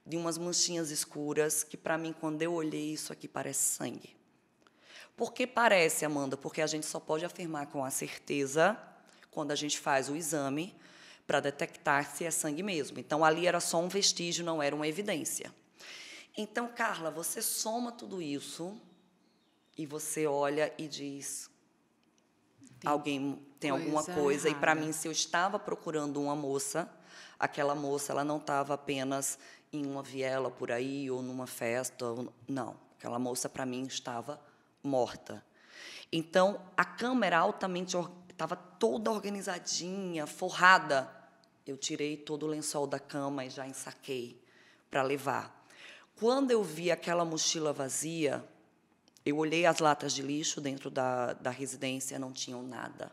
de umas manchinhas escuras que, para mim, quando eu olhei, isso aqui parece sangue. Por que parece, Amanda? Porque a gente só pode afirmar com a certeza, quando a gente faz o exame, para detectar se é sangue mesmo. Então, ali era só um vestígio, não era uma evidência. Então, Carla, você soma tudo isso e você olha e diz: tem alguém tem coisa alguma coisa. Errada. E para mim, se eu estava procurando uma moça, aquela moça ela não estava apenas em uma viela por aí ou numa festa, ou... não. Aquela moça para mim estava morta. Então, a câmera altamente Estava toda organizadinha, forrada. Eu tirei todo o lençol da cama e já ensaquei para levar. Quando eu vi aquela mochila vazia, eu olhei as latas de lixo dentro da, da residência, não tinham nada.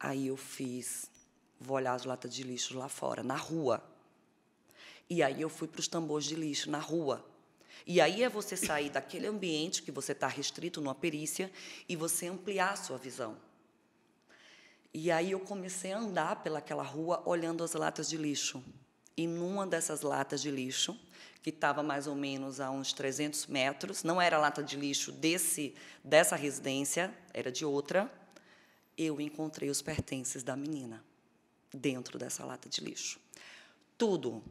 Aí eu fiz, vou olhar as latas de lixo lá fora, na rua. E aí eu fui para os tambores de lixo, na rua. E aí é você sair daquele ambiente que você está restrito numa perícia e você ampliar a sua visão. E aí eu comecei a andar pelaquela rua olhando as latas de lixo. E numa dessas latas de lixo, que estava mais ou menos a uns 300 metros, não era lata de lixo desse dessa residência, era de outra, eu encontrei os pertences da menina dentro dessa lata de lixo. Tudo: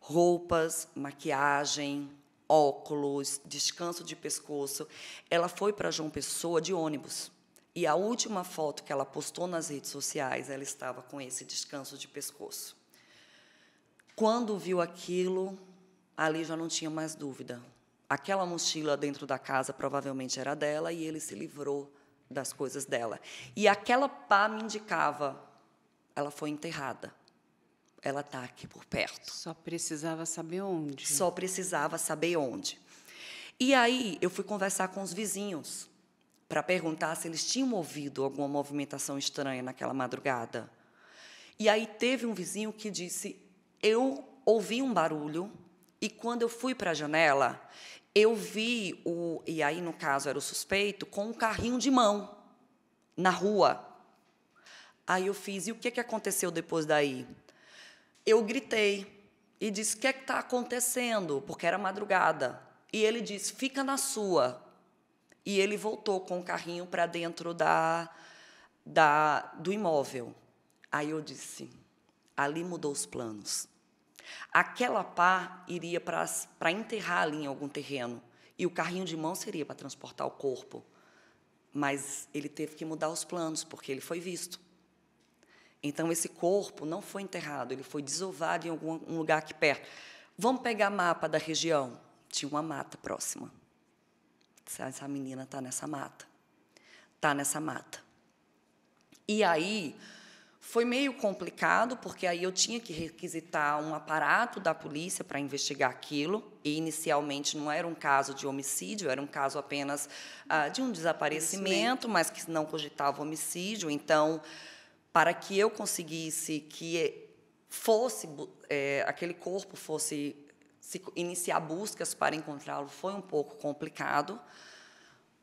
roupas, maquiagem, óculos, descanso de pescoço. Ela foi para João Pessoa de ônibus. E a última foto que ela postou nas redes sociais, ela estava com esse descanso de pescoço. Quando viu aquilo, ali já não tinha mais dúvida. Aquela mochila dentro da casa provavelmente era dela e ele se livrou das coisas dela. E aquela pá me indicava, ela foi enterrada. Ela está aqui por perto. Só precisava saber onde. Só precisava saber onde. E aí eu fui conversar com os vizinhos para perguntar se eles tinham ouvido alguma movimentação estranha naquela madrugada. E aí teve um vizinho que disse: Eu ouvi um barulho e quando eu fui para a janela, eu vi o. E aí, no caso, era o suspeito com um carrinho de mão na rua. Aí eu fiz: E o que, que aconteceu depois daí? Eu gritei e disse: O que é está acontecendo? Porque era madrugada. E ele disse: Fica na sua e ele voltou com o carrinho para dentro da, da, do imóvel. Aí eu disse, ali mudou os planos. Aquela pá iria para enterrar ali em algum terreno e o carrinho de mão seria para transportar o corpo. Mas ele teve que mudar os planos porque ele foi visto. Então esse corpo não foi enterrado, ele foi desovado em algum um lugar aqui perto. Vamos pegar mapa da região. Tinha uma mata próxima. Essa menina está nessa mata. Está nessa mata. E aí foi meio complicado, porque aí eu tinha que requisitar um aparato da polícia para investigar aquilo. E inicialmente não era um caso de homicídio, era um caso apenas ah, de um desaparecimento, mas que não cogitava homicídio. Então, para que eu conseguisse que fosse é, aquele corpo fosse se iniciar buscas para encontrá-lo foi um pouco complicado,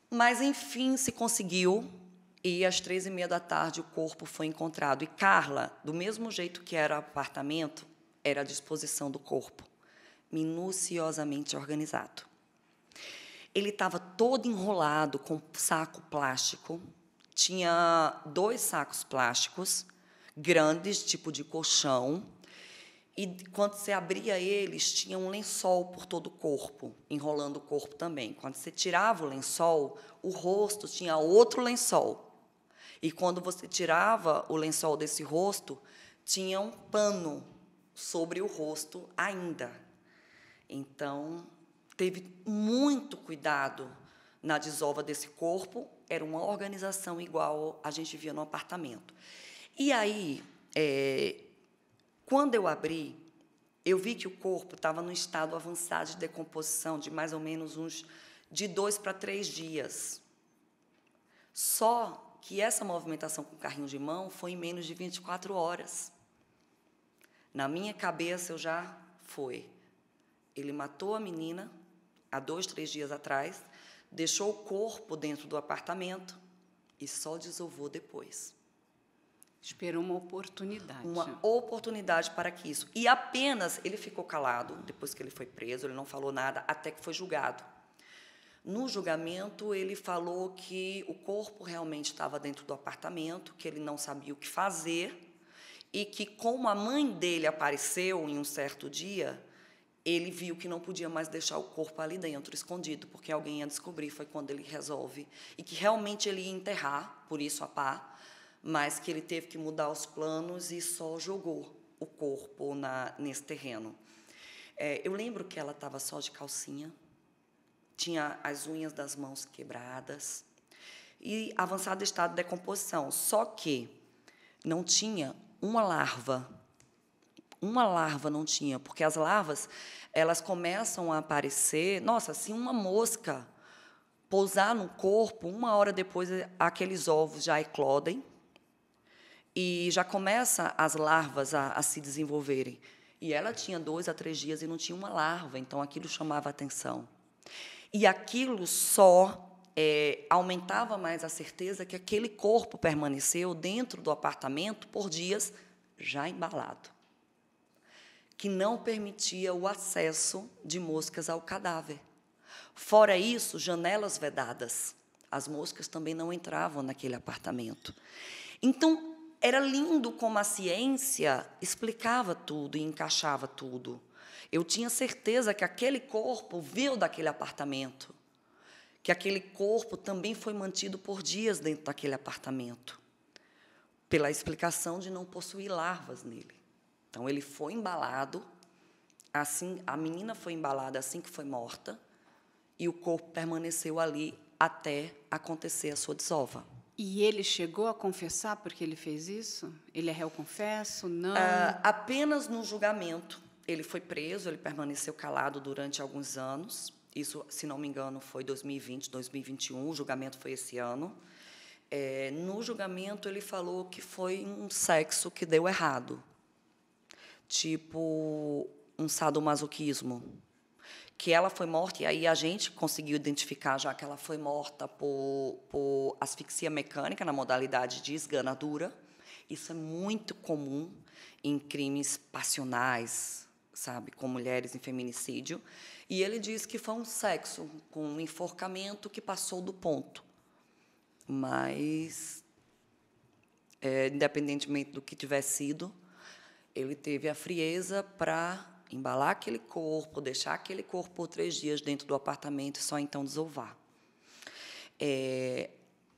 mas enfim se conseguiu e às três e meia da tarde o corpo foi encontrado. E Carla, do mesmo jeito que era o apartamento, era a disposição do corpo, minuciosamente organizado. Ele estava todo enrolado com saco plástico, tinha dois sacos plásticos grandes, tipo de colchão, e quando você abria eles, tinha um lençol por todo o corpo, enrolando o corpo também. Quando você tirava o lençol, o rosto tinha outro lençol. E quando você tirava o lençol desse rosto, tinha um pano sobre o rosto ainda. Então, teve muito cuidado na desova desse corpo, era uma organização igual a gente via no apartamento. E aí, é, quando eu abri, eu vi que o corpo estava no estado avançado de decomposição de mais ou menos uns de dois para três dias. Só que essa movimentação com o carrinho de mão foi em menos de 24 horas. Na minha cabeça eu já foi. Ele matou a menina há dois, três dias atrás, deixou o corpo dentro do apartamento e só desovou depois. Esperou uma oportunidade. Uma oportunidade para que isso. E apenas ele ficou calado depois que ele foi preso, ele não falou nada até que foi julgado. No julgamento, ele falou que o corpo realmente estava dentro do apartamento, que ele não sabia o que fazer e que, como a mãe dele apareceu em um certo dia, ele viu que não podia mais deixar o corpo ali dentro, escondido, porque alguém ia descobrir. Foi quando ele resolve. E que realmente ele ia enterrar, por isso a pá, mas que ele teve que mudar os planos e só jogou o corpo na, nesse terreno. É, eu lembro que ela estava só de calcinha, tinha as unhas das mãos quebradas e avançado estado de decomposição. Só que não tinha uma larva. Uma larva não tinha, porque as larvas elas começam a aparecer. Nossa, se assim, uma mosca pousar no corpo, uma hora depois aqueles ovos já eclodem, e já começa as larvas a, a se desenvolverem. E ela tinha dois a três dias e não tinha uma larva, então aquilo chamava atenção. E aquilo só é, aumentava mais a certeza que aquele corpo permaneceu dentro do apartamento por dias já embalado, que não permitia o acesso de moscas ao cadáver. Fora isso, janelas vedadas. As moscas também não entravam naquele apartamento. Então, era lindo como a ciência explicava tudo e encaixava tudo. Eu tinha certeza que aquele corpo veio daquele apartamento, que aquele corpo também foi mantido por dias dentro daquele apartamento, pela explicação de não possuir larvas nele. Então ele foi embalado, assim a menina foi embalada assim que foi morta e o corpo permaneceu ali até acontecer a sua desova. E ele chegou a confessar porque ele fez isso? Ele é réu confesso? Não? Ah, apenas no julgamento. Ele foi preso, ele permaneceu calado durante alguns anos. Isso, se não me engano, foi 2020, 2021. O julgamento foi esse ano. É, no julgamento, ele falou que foi um sexo que deu errado tipo um sadomasoquismo que ela foi morta, e aí a gente conseguiu identificar já que ela foi morta por, por asfixia mecânica na modalidade de esganadura. Isso é muito comum em crimes passionais, sabe, com mulheres em feminicídio. E ele diz que foi um sexo com um enforcamento que passou do ponto. Mas, é, independentemente do que tivesse sido, ele teve a frieza para embalar aquele corpo, deixar aquele corpo por três dias dentro do apartamento e só então desovar. É,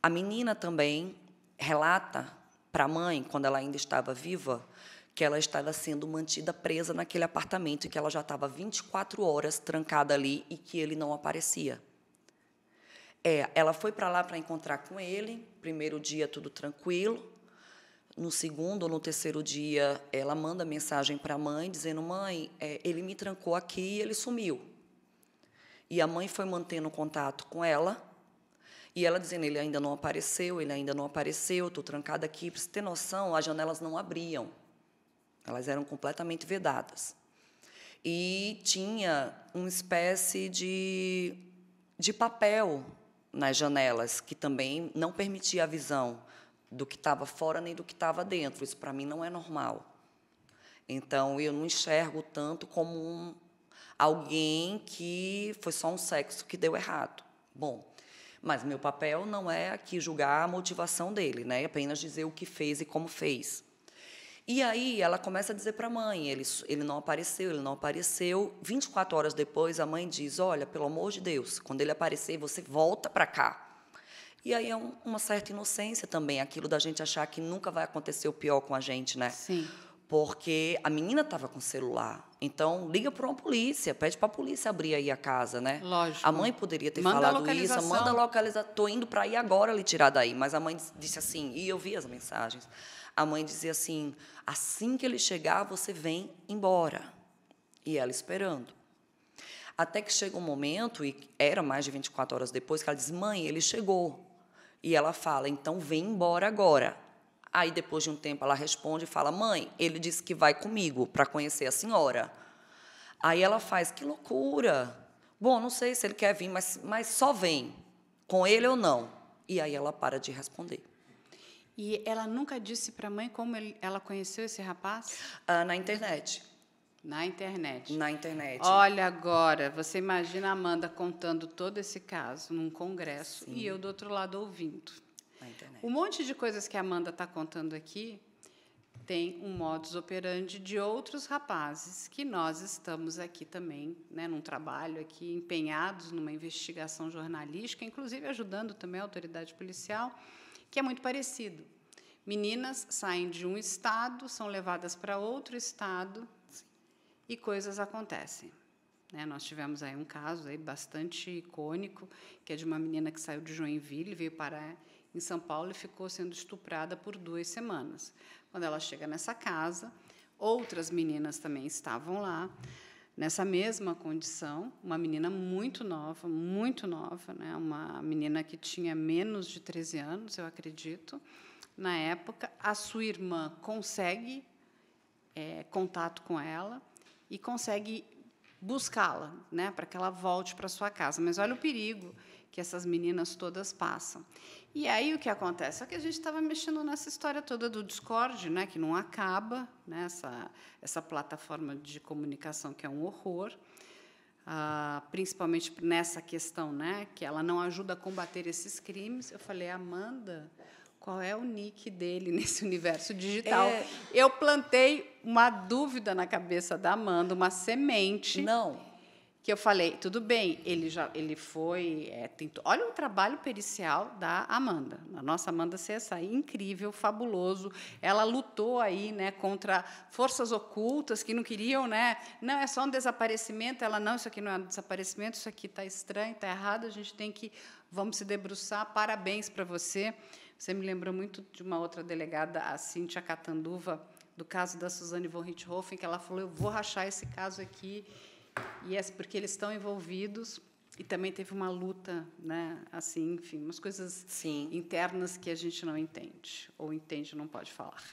a menina também relata para a mãe, quando ela ainda estava viva, que ela estava sendo mantida presa naquele apartamento e que ela já estava 24 horas trancada ali e que ele não aparecia. É, ela foi para lá para encontrar com ele, primeiro dia tudo tranquilo, no segundo ou no terceiro dia, ela manda mensagem para a mãe dizendo: Mãe, é, ele me trancou aqui e ele sumiu. E a mãe foi mantendo contato com ela. E ela dizendo: Ele ainda não apareceu, ele ainda não apareceu, estou trancada aqui. Para você ter noção, as janelas não abriam. Elas eram completamente vedadas. E tinha uma espécie de, de papel nas janelas, que também não permitia a visão do que estava fora nem do que estava dentro. Isso para mim não é normal. Então eu não enxergo tanto como um, alguém que foi só um sexo que deu errado. Bom, mas meu papel não é aqui julgar a motivação dele, né? É apenas dizer o que fez e como fez. E aí ela começa a dizer para a mãe, ele, ele não apareceu, ele não apareceu. 24 horas depois a mãe diz: "Olha, pelo amor de Deus, quando ele aparecer, você volta para cá". E aí é um, uma certa inocência também, aquilo da gente achar que nunca vai acontecer o pior com a gente, né? Sim. Porque a menina estava com celular. Então, liga para uma polícia, pede para a polícia abrir aí a casa, né? Lógico. A mãe poderia ter manda falado isso, manda localizar. Tô indo para aí agora lhe tirar daí. Mas a mãe disse assim, e eu vi as mensagens. A mãe dizia assim: assim que ele chegar, você vem embora. E ela esperando. Até que chega um momento, e era mais de 24 horas depois, que ela diz: mãe, ele chegou. E ela fala: então vem embora agora. Aí, depois de um tempo, ela responde e fala: mãe, ele disse que vai comigo para conhecer a senhora. Aí ela faz: que loucura. Bom, não sei se ele quer vir, mas, mas só vem. Com ele ou não. E aí ela para de responder. E ela nunca disse para a mãe como ele, ela conheceu esse rapaz? Ah, na internet. Na internet. Na internet. Olha agora, você imagina a Amanda contando todo esse caso num congresso Sim. e eu do outro lado ouvindo. Na internet. Um monte de coisas que a Amanda está contando aqui tem um modus operandi de outros rapazes que nós estamos aqui também, né, num trabalho aqui empenhados numa investigação jornalística, inclusive ajudando também a autoridade policial, que é muito parecido. Meninas saem de um estado, são levadas para outro estado e coisas acontecem. Né? Nós tivemos aí um caso aí bastante icônico, que é de uma menina que saiu de Joinville, veio parar em São Paulo e ficou sendo estuprada por duas semanas. Quando ela chega nessa casa, outras meninas também estavam lá nessa mesma condição, uma menina muito nova, muito nova, né? uma menina que tinha menos de 13 anos, eu acredito, na época. A sua irmã consegue é, contato com ela, e consegue buscá-la, né, para que ela volte para sua casa. Mas olha o perigo que essas meninas todas passam. E aí o que acontece? É que a gente estava mexendo nessa história toda do Discord, né, que não acaba, né, essa, essa plataforma de comunicação que é um horror, ah, principalmente nessa questão, né, que ela não ajuda a combater esses crimes. Eu falei, Amanda, qual é o nick dele nesse universo digital. É... Eu plantei uma dúvida na cabeça da Amanda, uma semente. Não. Que eu falei, tudo bem, ele já ele foi. É, tentou, olha o trabalho pericial da Amanda, a nossa Amanda CSI, incrível, fabuloso. Ela lutou aí né, contra forças ocultas que não queriam, né? Não, é só um desaparecimento. Ela, não, isso aqui não é um desaparecimento, isso aqui está estranho, está errado, a gente tem que. Vamos se debruçar, parabéns para você. Você me lembrou muito de uma outra delegada, a Cíntia Catanduva, do caso da Suzane von Richthofen, que ela falou: eu vou rachar esse caso aqui, e é porque eles estão envolvidos. E também teve uma luta, né? Assim, enfim, umas coisas Sim. internas que a gente não entende ou entende não pode falar.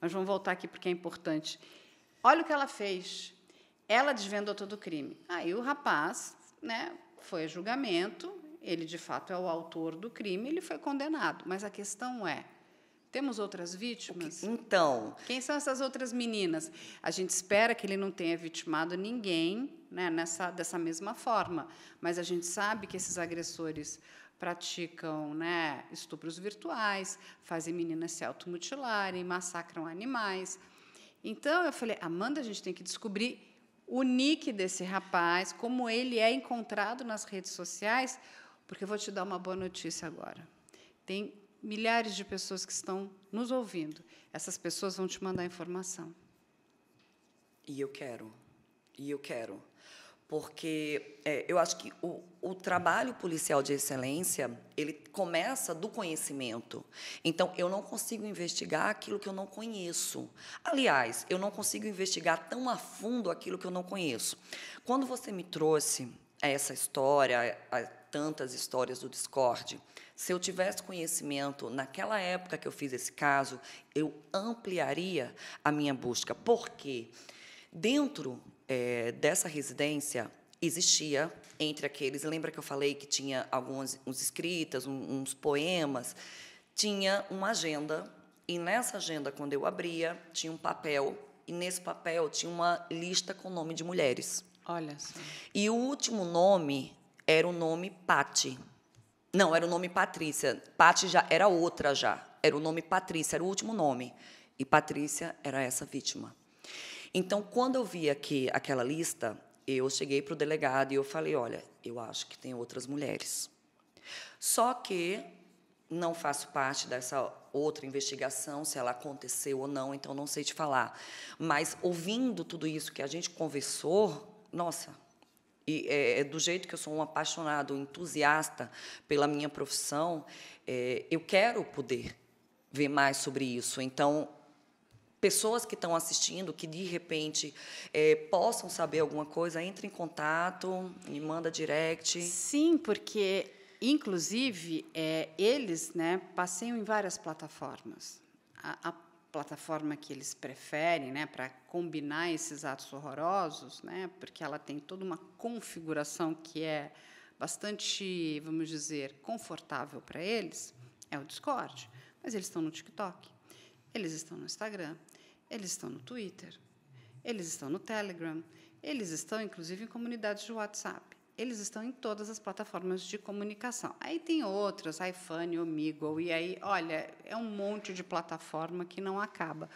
Mas vamos voltar aqui porque é importante. Olha o que ela fez. Ela desvendou todo o crime. Aí o rapaz, né, foi a julgamento, ele de fato é o autor do crime, ele foi condenado. Mas a questão é, temos outras vítimas? Então. Quem são essas outras meninas? A gente espera que ele não tenha vitimado ninguém né, nessa, dessa mesma forma, mas a gente sabe que esses agressores praticam né, estupros virtuais, fazem meninas se automutilarem, massacram animais. Então eu falei, Amanda, a gente tem que descobrir o nick desse rapaz, como ele é encontrado nas redes sociais, porque eu vou te dar uma boa notícia agora. Tem milhares de pessoas que estão nos ouvindo. Essas pessoas vão te mandar informação. E eu quero. E eu quero. Porque é, eu acho que o, o trabalho policial de excelência ele começa do conhecimento. Então, eu não consigo investigar aquilo que eu não conheço. Aliás, eu não consigo investigar tão a fundo aquilo que eu não conheço. Quando você me trouxe essa história, a, tantas histórias do Discord. Se eu tivesse conhecimento naquela época que eu fiz esse caso, eu ampliaria a minha busca. Porque dentro é, dessa residência existia entre aqueles, lembra que eu falei que tinha algumas uns escritas, um, uns poemas, tinha uma agenda e nessa agenda quando eu abria tinha um papel e nesse papel tinha uma lista com o nome de mulheres. Olha só. E o último nome era o nome Pati. Não, era o nome Patrícia. Pati já era outra já. Era o nome Patrícia, era o último nome. E Patrícia era essa vítima. Então, quando eu vi aqui aquela lista, eu cheguei para o delegado e eu falei, olha, eu acho que tem outras mulheres. Só que não faço parte dessa outra investigação, se ela aconteceu ou não, então não sei te falar. Mas ouvindo tudo isso que a gente conversou, nossa, e é, é, do jeito que eu sou um apaixonado, um entusiasta pela minha profissão, é, eu quero poder ver mais sobre isso. Então, pessoas que estão assistindo, que de repente é, possam saber alguma coisa, entre em contato, me manda direct. Sim, porque inclusive é, eles, né, passeiam em várias plataformas. A, a plataforma que eles preferem, né, para combinar esses atos horrorosos, né, porque ela tem toda uma configuração que é bastante, vamos dizer, confortável para eles, é o Discord. Mas eles estão no TikTok, eles estão no Instagram, eles estão no Twitter, eles estão no Telegram, eles estão inclusive em comunidades de WhatsApp eles estão em todas as plataformas de comunicação. Aí tem outras, iPhone, Omegle, e aí, olha, é um monte de plataforma que não acaba.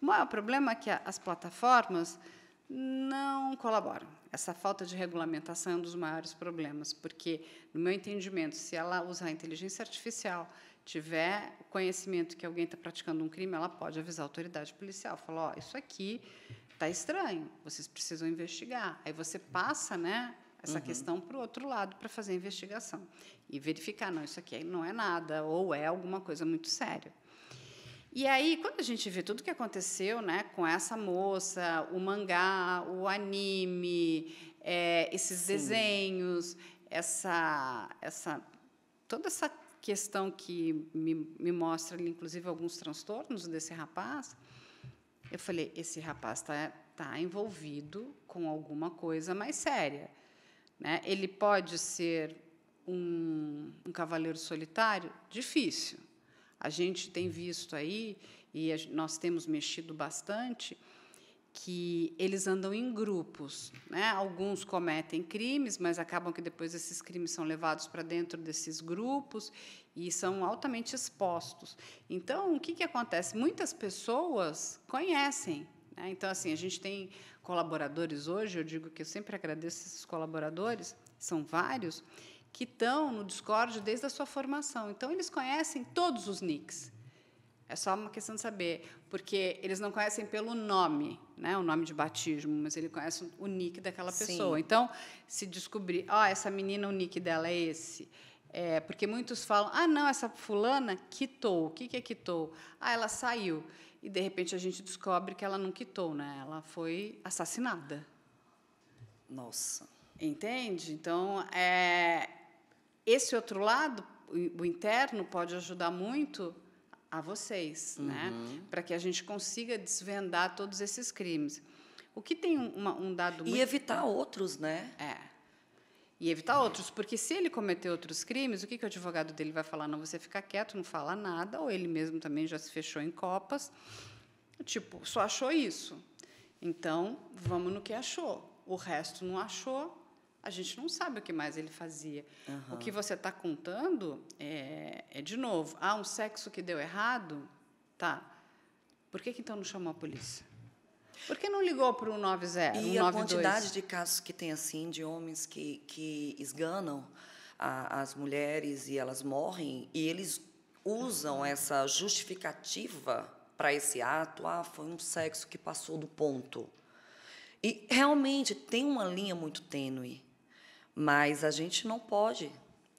O maior problema é que as plataformas não colaboram. Essa falta de regulamentação é um dos maiores problemas, porque, no meu entendimento, se ela usar inteligência artificial, tiver conhecimento que alguém está praticando um crime, ela pode avisar a autoridade policial, falar, ó, oh, isso aqui está estranho, vocês precisam investigar. Aí você passa, né, essa uhum. questão para o outro lado para fazer a investigação e verificar não isso aqui não é nada ou é alguma coisa muito séria. E aí, quando a gente vê tudo o que aconteceu né, com essa moça, o mangá, o anime, é, esses Sim. desenhos, essa, essa, toda essa questão que me, me mostra, inclusive, alguns transtornos desse rapaz, eu falei: esse rapaz está tá envolvido com alguma coisa mais séria. Né? Ele pode ser um, um cavaleiro solitário? Difícil. A gente tem visto aí, e a, nós temos mexido bastante, que eles andam em grupos. Né? Alguns cometem crimes, mas acabam que depois esses crimes são levados para dentro desses grupos e são altamente expostos. Então, o que, que acontece? Muitas pessoas conhecem né? Então, assim, a gente tem colaboradores hoje, eu digo que eu sempre agradeço esses colaboradores, são vários, que estão no Discord desde a sua formação. Então, eles conhecem todos os nicks. É só uma questão de saber, porque eles não conhecem pelo nome, né, o nome de batismo, mas ele conhece o nick daquela pessoa. Sim. Então, se descobrir, ó, oh, essa menina, o nick dela é esse. É, porque muitos falam, ah, não, essa fulana quitou. O que, que é quitou? Ah, ela saiu e de repente a gente descobre que ela não quitou, né? Ela foi assassinada. Nossa. Entende? Então, é, esse outro lado, o interno, pode ajudar muito a vocês, né? uhum. né? Para que a gente consiga desvendar todos esses crimes. O que tem uma, um dado e muito... E evitar outros, né? É e evitar outros, porque se ele cometer outros crimes, o que, que o advogado dele vai falar? Não, você fica quieto, não fala nada, ou ele mesmo também já se fechou em copas. Tipo, só achou isso. Então, vamos no que achou. O resto não achou, a gente não sabe o que mais ele fazia. Uhum. O que você está contando é, é, de novo, ah, um sexo que deu errado? Tá. Por que, que então não chamou a polícia? Por que não ligou para o 90? E 192? a quantidade de casos que tem assim, de homens que, que esganam a, as mulheres e elas morrem, e eles usam essa justificativa para esse ato, ah, foi um sexo que passou do ponto. E realmente tem uma linha muito tênue, mas a gente não pode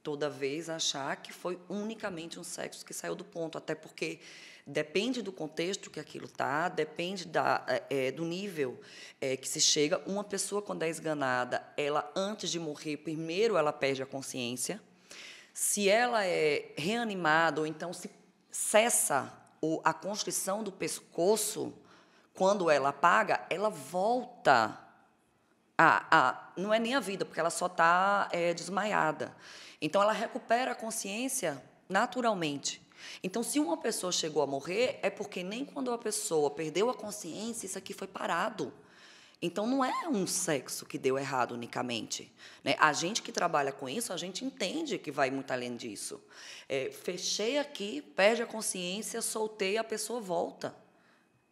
toda vez achar que foi unicamente um sexo que saiu do ponto, até porque Depende do contexto que aquilo está, depende da, é, é, do nível é, que se chega. Uma pessoa, quando é esganada, ela, antes de morrer, primeiro ela perde a consciência. Se ela é reanimada, ou então se cessa a constrição do pescoço, quando ela apaga, ela volta a, a, não é nem a vida, porque ela só está é, desmaiada. Então, ela recupera a consciência naturalmente. Então, se uma pessoa chegou a morrer, é porque nem quando a pessoa perdeu a consciência, isso aqui foi parado. Então, não é um sexo que deu errado unicamente. Né? A gente que trabalha com isso, a gente entende que vai muito além disso. É, fechei aqui, perde a consciência, soltei, a pessoa volta.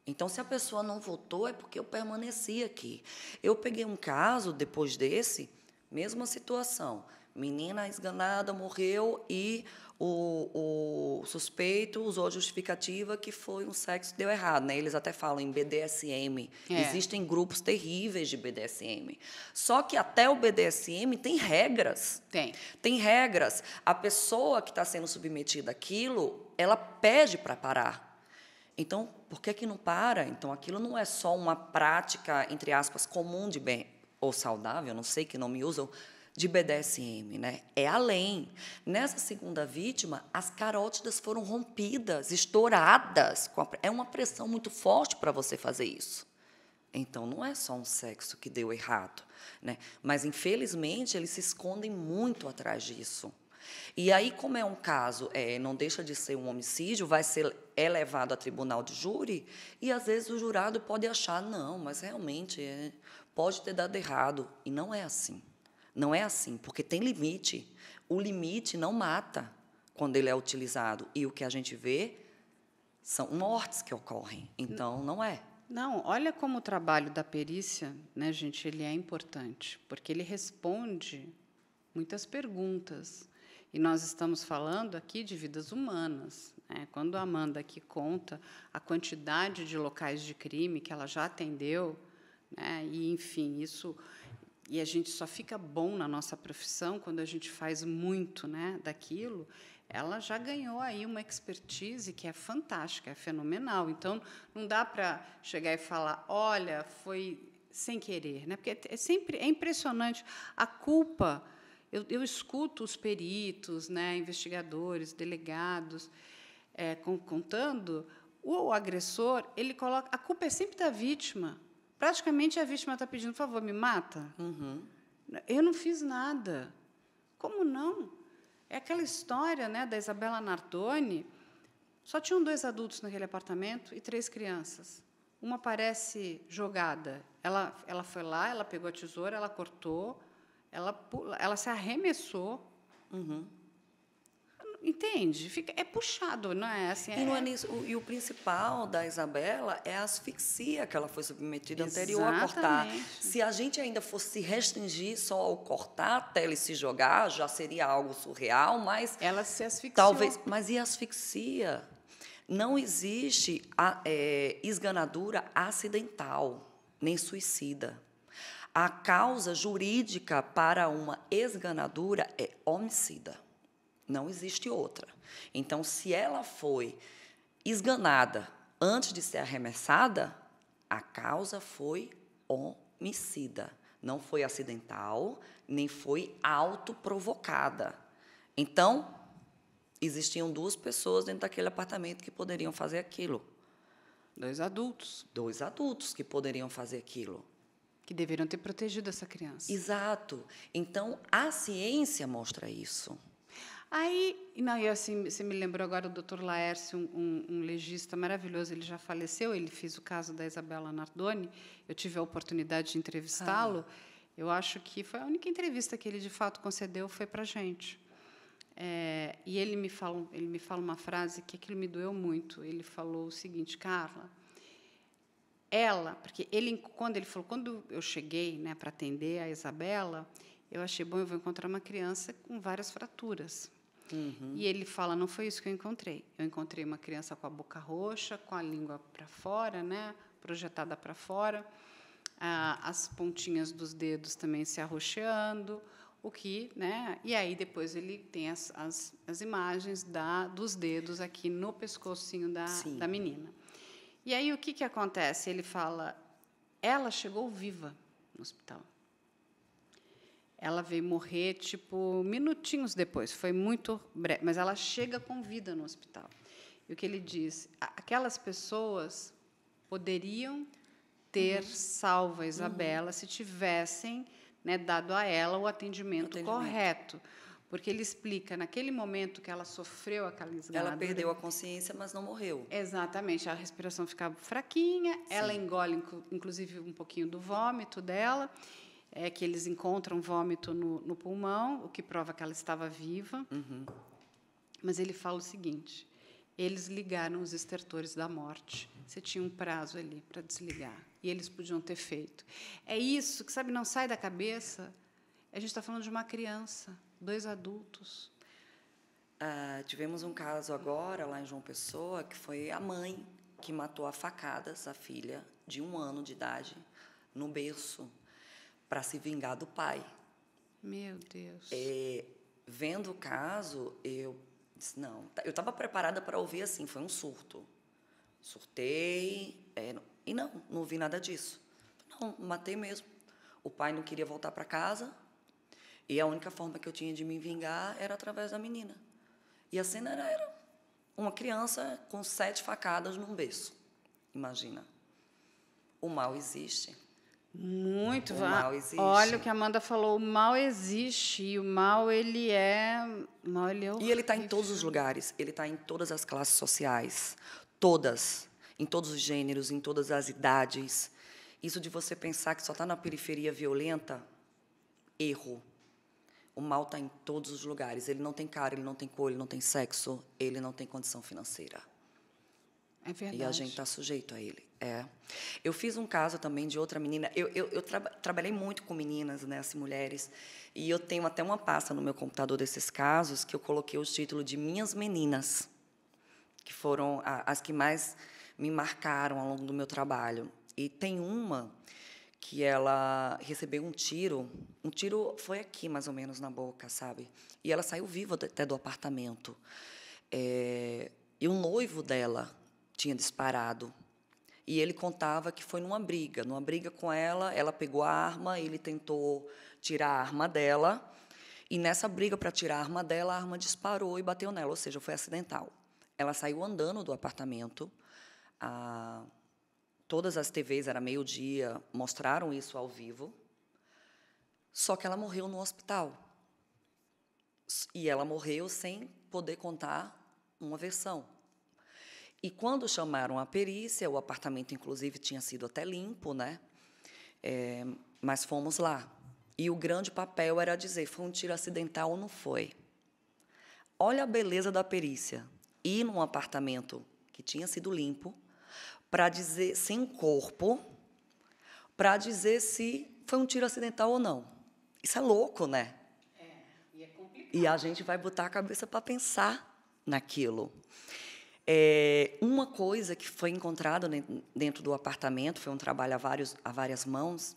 Então, se a pessoa não voltou, é porque eu permaneci aqui. Eu peguei um caso, depois desse, mesma situação. Menina esganada morreu e o, o, suspeito usou a justificativa que foi um sexo que deu errado, né? Eles até falam em BDSM. É. Existem grupos terríveis de BDSM. Só que até o BDSM tem regras. Tem. Tem regras. A pessoa que está sendo submetida àquilo, ela pede para parar. Então, por que, que não para? Então, aquilo não é só uma prática, entre aspas, comum de bem ou saudável, não sei que não me usam de BDSM, né? É além. Nessa segunda vítima, as carótidas foram rompidas, estouradas. É uma pressão muito forte para você fazer isso. Então, não é só um sexo que deu errado, né? Mas infelizmente eles se escondem muito atrás disso. E aí, como é um caso, é, não deixa de ser um homicídio, vai ser elevado a tribunal de júri, e às vezes o jurado pode achar, não, mas realmente é, pode ter dado errado. E não é assim. Não é assim, porque tem limite. O limite não mata quando ele é utilizado. E o que a gente vê são mortes que ocorrem. Então, não é. Não, olha como o trabalho da perícia, né, gente, ele é importante, porque ele responde muitas perguntas. E nós estamos falando aqui de vidas humanas. Né? Quando a Amanda aqui conta a quantidade de locais de crime que ela já atendeu, né? e, enfim, isso e a gente só fica bom na nossa profissão quando a gente faz muito né, daquilo, ela já ganhou aí uma expertise que é fantástica, é fenomenal. Então, não dá para chegar e falar, olha, foi sem querer, né? Porque é sempre é impressionante a culpa. Eu, eu escuto os peritos, né, investigadores, delegados, é, contando o agressor, ele coloca a culpa é sempre da vítima. Praticamente a vítima está pedindo, por favor, me mata. Uhum. Eu não fiz nada. Como não? É aquela história né, da Isabela Nardoni. Só tinham dois adultos naquele apartamento e três crianças. Uma parece jogada. Ela, ela foi lá, ela pegou a tesoura, ela cortou, ela, ela se arremessou. Uhum. Entende? Fica, é puxado, não é? Assim, e, é... é nisso, o, e o principal da Isabela é a asfixia que ela foi submetida Exatamente. anterior a cortar. Se a gente ainda fosse restringir só ao cortar até ele se jogar, já seria algo surreal, mas. Ela se asfixiou. Talvez. Mas e asfixia? Não existe a, é, esganadura acidental, nem suicida. A causa jurídica para uma esganadura é homicida. Não existe outra. Então, se ela foi esganada antes de ser arremessada, a causa foi homicida. Não foi acidental, nem foi autoprovocada. Então, existiam duas pessoas dentro daquele apartamento que poderiam fazer aquilo. Dois adultos. Dois adultos que poderiam fazer aquilo. Que deveriam ter protegido essa criança. Exato. Então, a ciência mostra isso. Aí, não, eu, assim, você me lembrou agora o doutor Laércio, um, um, um, legista maravilhoso, ele já faleceu, ele fez o caso da Isabela Nardoni, eu tive a oportunidade de entrevistá-lo. Ah. Eu acho que foi a única entrevista que ele, de fato, concedeu foi para a gente. É, e ele me, fala, ele me fala uma frase que aquilo me doeu muito. Ele falou o seguinte, Carla, ela, porque ele, quando ele falou, quando eu cheguei né, para atender a Isabela, eu achei bom, eu vou encontrar uma criança com várias fraturas. Uhum. E ele fala: não foi isso que eu encontrei. Eu encontrei uma criança com a boca roxa, com a língua para fora, né, projetada para fora, ah, as pontinhas dos dedos também se arroxeando, o que, né? E aí depois ele tem as, as, as imagens da dos dedos aqui no pescocinho da, da menina. E aí o que que acontece? Ele fala: ela chegou viva no hospital. Ela veio morrer, tipo, minutinhos depois. Foi muito breve. Mas ela chega com vida no hospital. E o que ele diz? Aquelas pessoas poderiam ter uhum. salvo a Isabela uhum. se tivessem né, dado a ela o atendimento, atendimento, correto. Porque ele explica, naquele momento que ela sofreu aquela esganadura... Ela perdeu a consciência, mas não morreu. Exatamente. A respiração ficava fraquinha, Sim. ela engole, inclusive, um pouquinho do vômito dela é que eles encontram vômito no, no pulmão, o que prova que ela estava viva. Uhum. Mas ele fala o seguinte: eles ligaram os estertores da morte. Você tinha um prazo ali para desligar. E eles podiam ter feito. É isso que, sabe, não sai da cabeça. A gente está falando de uma criança, dois adultos. Ah, tivemos um caso agora, lá em João Pessoa, que foi a mãe que matou a facadas a filha de um ano de idade no berço para se vingar do pai. Meu Deus. É, vendo o caso, eu disse, não, tá, eu estava preparada para ouvir assim, foi um surto. Surtei, é, e não, não ouvi nada disso. Não, matei mesmo. O pai não queria voltar para casa, e a única forma que eu tinha de me vingar era através da menina. E a cena era, era uma criança com sete facadas num berço. Imagina. O mal existe. Muito o mal existe. Olha o que a Amanda falou, o mal existe e o mal ele é, o mal ele é E ele está em todos os lugares, ele está em todas as classes sociais, todas, em todos os gêneros, em todas as idades. Isso de você pensar que só está na periferia violenta, erro. O mal está em todos os lugares. Ele não tem cara, ele não tem cor, ele não tem sexo, ele não tem condição financeira. É verdade. E a gente está sujeito a ele. É. Eu fiz um caso também de outra menina. Eu, eu, eu tra trabalhei muito com meninas, né, assim, mulheres. E eu tenho até uma pasta no meu computador desses casos que eu coloquei o título de Minhas Meninas, que foram a, as que mais me marcaram ao longo do meu trabalho. E tem uma que ela recebeu um tiro, um tiro foi aqui mais ou menos na boca, sabe? E ela saiu viva até do apartamento. É, e o noivo dela tinha disparado e ele contava que foi numa briga, numa briga com ela, ela pegou a arma, ele tentou tirar a arma dela, e nessa briga para tirar a arma dela, a arma disparou e bateu nela, ou seja, foi acidental. Ela saiu andando do apartamento, a, todas as TVs, era meio-dia, mostraram isso ao vivo, só que ela morreu no hospital. E ela morreu sem poder contar uma versão. E quando chamaram a perícia, o apartamento, inclusive, tinha sido até limpo, né? É, mas fomos lá. E o grande papel era dizer: foi um tiro acidental ou não foi? Olha a beleza da perícia. Ir num apartamento que tinha sido limpo, para dizer, sem corpo, para dizer se foi um tiro acidental ou não. Isso é louco, né? É, e é complicado. E a gente vai botar a cabeça para pensar naquilo. É, uma coisa que foi encontrada dentro do apartamento, foi um trabalho a, vários, a várias mãos,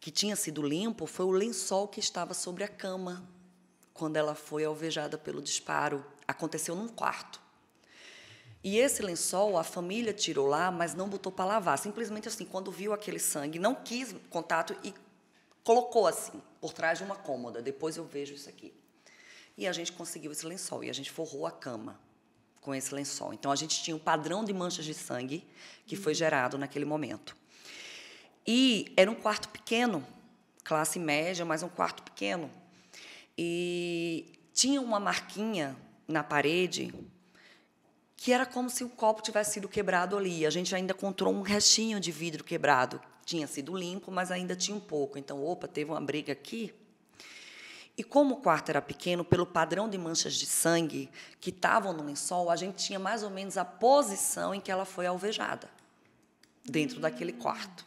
que tinha sido limpo, foi o lençol que estava sobre a cama quando ela foi alvejada pelo disparo. Aconteceu num quarto. E esse lençol a família tirou lá, mas não botou para lavar. Simplesmente assim, quando viu aquele sangue, não quis contato e colocou assim, por trás de uma cômoda. Depois eu vejo isso aqui. E a gente conseguiu esse lençol e a gente forrou a cama com esse lençol. Então, a gente tinha um padrão de manchas de sangue que foi gerado naquele momento. E era um quarto pequeno, classe média, mas um quarto pequeno. E tinha uma marquinha na parede que era como se o copo tivesse sido quebrado ali. A gente ainda encontrou um restinho de vidro quebrado. Tinha sido limpo, mas ainda tinha um pouco. Então, opa, teve uma briga aqui. E como o quarto era pequeno, pelo padrão de manchas de sangue que estavam no lençol, a gente tinha mais ou menos a posição em que ela foi alvejada, dentro daquele quarto.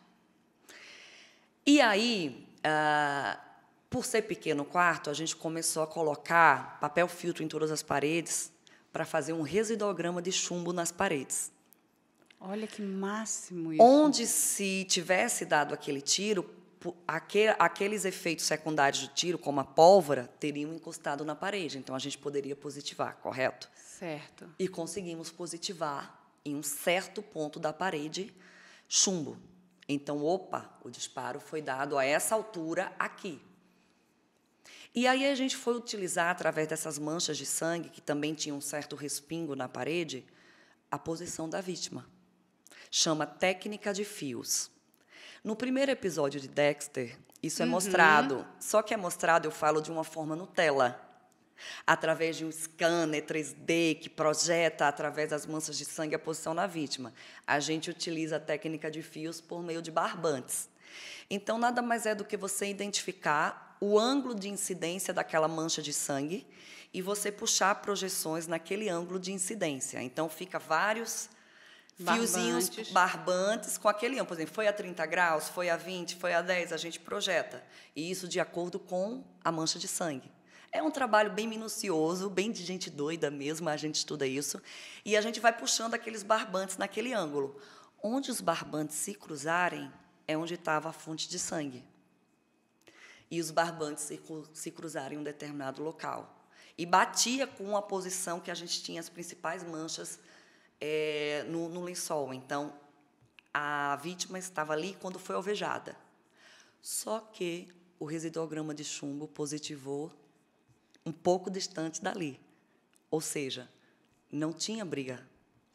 E aí, ah, por ser pequeno o quarto, a gente começou a colocar papel filtro em todas as paredes para fazer um residograma de chumbo nas paredes. Olha que máximo isso. Onde se tivesse dado aquele tiro, Tipo, aqueles efeitos secundários do tiro, como a pólvora, teriam encostado na parede. Então a gente poderia positivar, correto? Certo. E conseguimos positivar em um certo ponto da parede chumbo. Então, opa, o disparo foi dado a essa altura aqui. E aí a gente foi utilizar, através dessas manchas de sangue, que também tinham um certo respingo na parede, a posição da vítima. Chama técnica de fios. No primeiro episódio de Dexter, isso é uhum. mostrado. Só que é mostrado, eu falo, de uma forma Nutella. Através de um scanner 3D que projeta através das manchas de sangue a posição da vítima. A gente utiliza a técnica de fios por meio de barbantes. Então, nada mais é do que você identificar o ângulo de incidência daquela mancha de sangue e você puxar projeções naquele ângulo de incidência. Então, fica vários barbantes. fiozinhos, barbantes com aquele ângulo, Por exemplo, foi a 30 graus, foi a 20, foi a 10, a gente projeta. E isso de acordo com a mancha de sangue. É um trabalho bem minucioso, bem de gente doida mesmo, a gente estuda isso. E a gente vai puxando aqueles barbantes naquele ângulo. Onde os barbantes se cruzarem é onde estava a fonte de sangue. E os barbantes se, se cruzarem em um determinado local. E batia com a posição que a gente tinha as principais manchas é, no, no lençol. Então, a vítima estava ali quando foi alvejada. Só que o residuograma de chumbo positivou um pouco distante dali. Ou seja, não tinha briga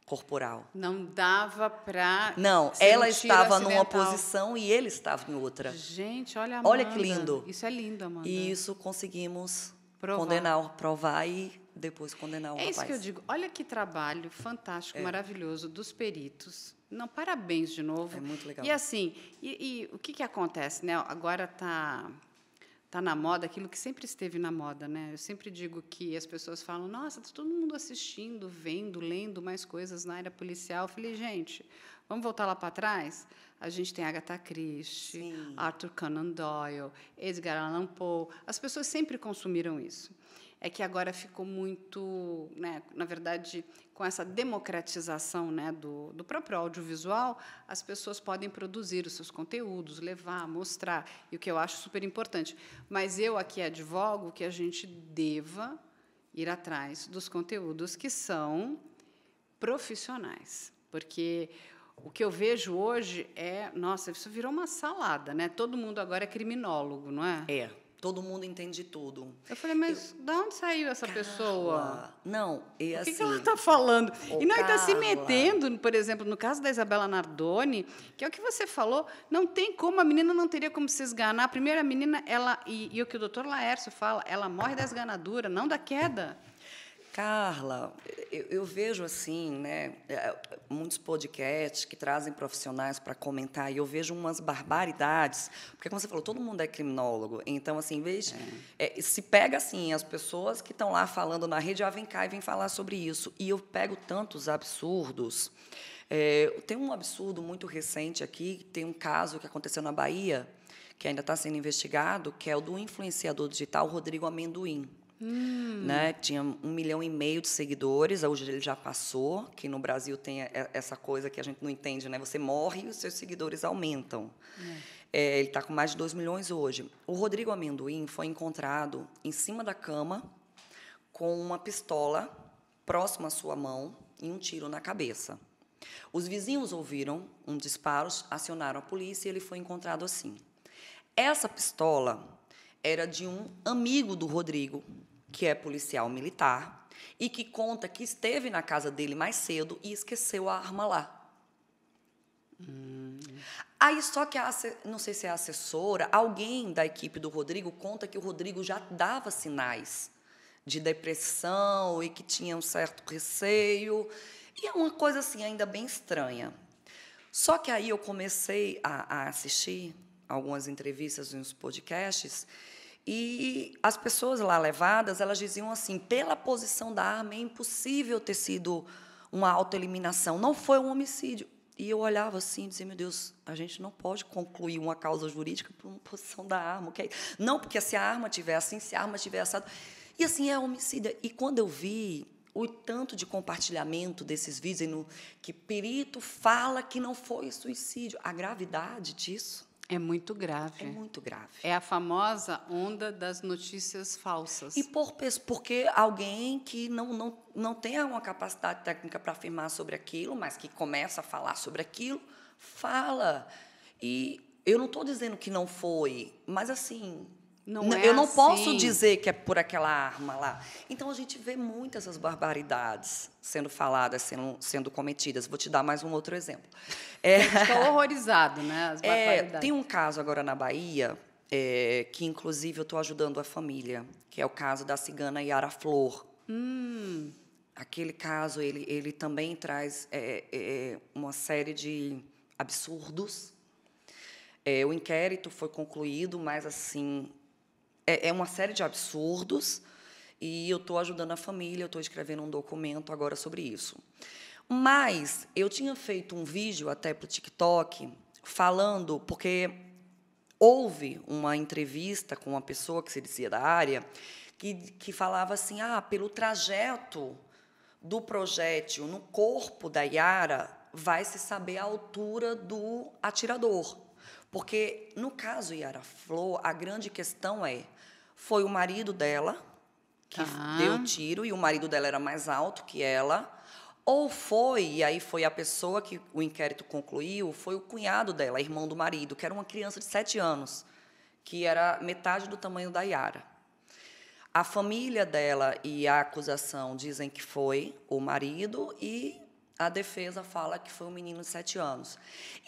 corporal. Não dava para. Não, ela estava acidental. numa posição e ele estava em outra. Gente, olha Amanda, Olha que lindo. Isso é lindo, Amanda. E isso conseguimos provar. condenar, provar e depois condenar o é rapaz. É isso que eu digo. Olha que trabalho fantástico, é. maravilhoso dos peritos. Não, parabéns de novo. É muito legal. E assim, e, e o que, que acontece, né? Agora está tá na moda aquilo que sempre esteve na moda, né? Eu sempre digo que as pessoas falam, nossa, tá todo mundo assistindo, vendo, lendo mais coisas na área policial. Eu falei, gente, vamos voltar lá para trás? A gente tem Agatha Christie, Sim. Arthur Conan Doyle, Edgar Allan Poe. As pessoas sempre consumiram isso é que agora ficou muito, né, na verdade, com essa democratização né, do, do próprio audiovisual, as pessoas podem produzir os seus conteúdos, levar, mostrar, e o que eu acho super importante. Mas eu aqui advogo que a gente deva ir atrás dos conteúdos que são profissionais, porque o que eu vejo hoje é, nossa, isso virou uma salada, né? Todo mundo agora é criminólogo, não é? É todo mundo entende tudo. Eu falei, mas eu, de onde saiu essa Carla, pessoa? Não, e é assim... O que, ela está assim, falando? e não, está se metendo, por exemplo, no caso da Isabela Nardoni, que é o que você falou, não tem como, a menina não teria como se esganar. A a menina, ela, e, e o que o doutor Laércio fala, ela morre da esganadura, não da queda. Carla, eu, eu, vejo assim, né, é, muitos podcasts que trazem profissionais para comentar e eu vejo umas barbaridades, porque como você falou, todo mundo é criminólogo, então assim, veja, é. É, se pega assim as pessoas que estão lá falando na rede, ah, vem cá e vem falar sobre isso e eu pego tantos absurdos. É, tem um absurdo muito recente aqui, tem um caso que aconteceu na Bahia que ainda está sendo investigado, que é o do influenciador digital Rodrigo Amendoim. Hum. Né? Tinha um milhão e meio de seguidores, hoje ele já passou, que no Brasil tem essa coisa que a gente não entende, né? Você morre e os seus seguidores aumentam. É. É, ele está com mais de 2 milhões hoje. O Rodrigo Amendoim foi encontrado em cima da cama com uma pistola próxima à sua mão e um tiro na cabeça. Os vizinhos ouviram um disparo, acionaram a polícia e ele foi encontrado assim. Essa pistola era de um amigo do Rodrigo, que é policial militar e que conta que esteve na casa dele mais cedo e esqueceu a arma lá. Hum. Aí só que a, não sei se é a assessora, alguém da equipe do Rodrigo conta que o Rodrigo já dava sinais de depressão e que tinha um certo receio. E é uma coisa assim ainda bem estranha. Só que aí eu comecei a, a assistir algumas entrevistas e uns podcasts e as pessoas lá levadas, elas diziam assim: pela posição da arma é impossível ter sido uma autoeliminação, não foi um homicídio. E eu olhava assim e dizia: meu Deus, a gente não pode concluir uma causa jurídica por uma posição da arma. Okay? É não, porque se a arma tiver assim, se a arma tiver assado. E assim é homicida. E quando eu vi o tanto de compartilhamento desses vídeos no, que perito fala que não foi suicídio, a gravidade disso é muito grave. É muito grave. É a famosa onda das notícias falsas. E por porque alguém que não, não, não tem alguma capacidade técnica para afirmar sobre aquilo, mas que começa a falar sobre aquilo, fala. E eu não estou dizendo que não foi, mas assim, não não, é eu não assim. posso dizer que é por aquela arma lá. Então a gente vê muitas essas barbaridades sendo faladas, sendo, sendo cometidas. Vou te dar mais um outro exemplo. É, Estou tá horrorizado, né? As É, tem um caso agora na Bahia é, que, inclusive, eu estou ajudando a família, que é o caso da cigana Yara Flor. Hum. Aquele caso ele, ele também traz é, é, é uma série de absurdos. É, o inquérito foi concluído, mas assim é, é uma série de absurdos e eu estou ajudando a família, eu estou escrevendo um documento agora sobre isso. Mas eu tinha feito um vídeo até para o TikTok falando, porque houve uma entrevista com uma pessoa que se dizia da área que, que falava assim: ah, pelo trajeto do projétil no corpo da Yara, vai se saber a altura do atirador. Porque, no caso Yara Flor, a grande questão é foi o marido dela que tá. deu o tiro e o marido dela era mais alto que ela. Ou foi, e aí foi a pessoa que o inquérito concluiu, foi o cunhado dela, irmão do marido, que era uma criança de sete anos, que era metade do tamanho da Yara. A família dela e a acusação dizem que foi o marido e a defesa fala que foi um menino de sete anos.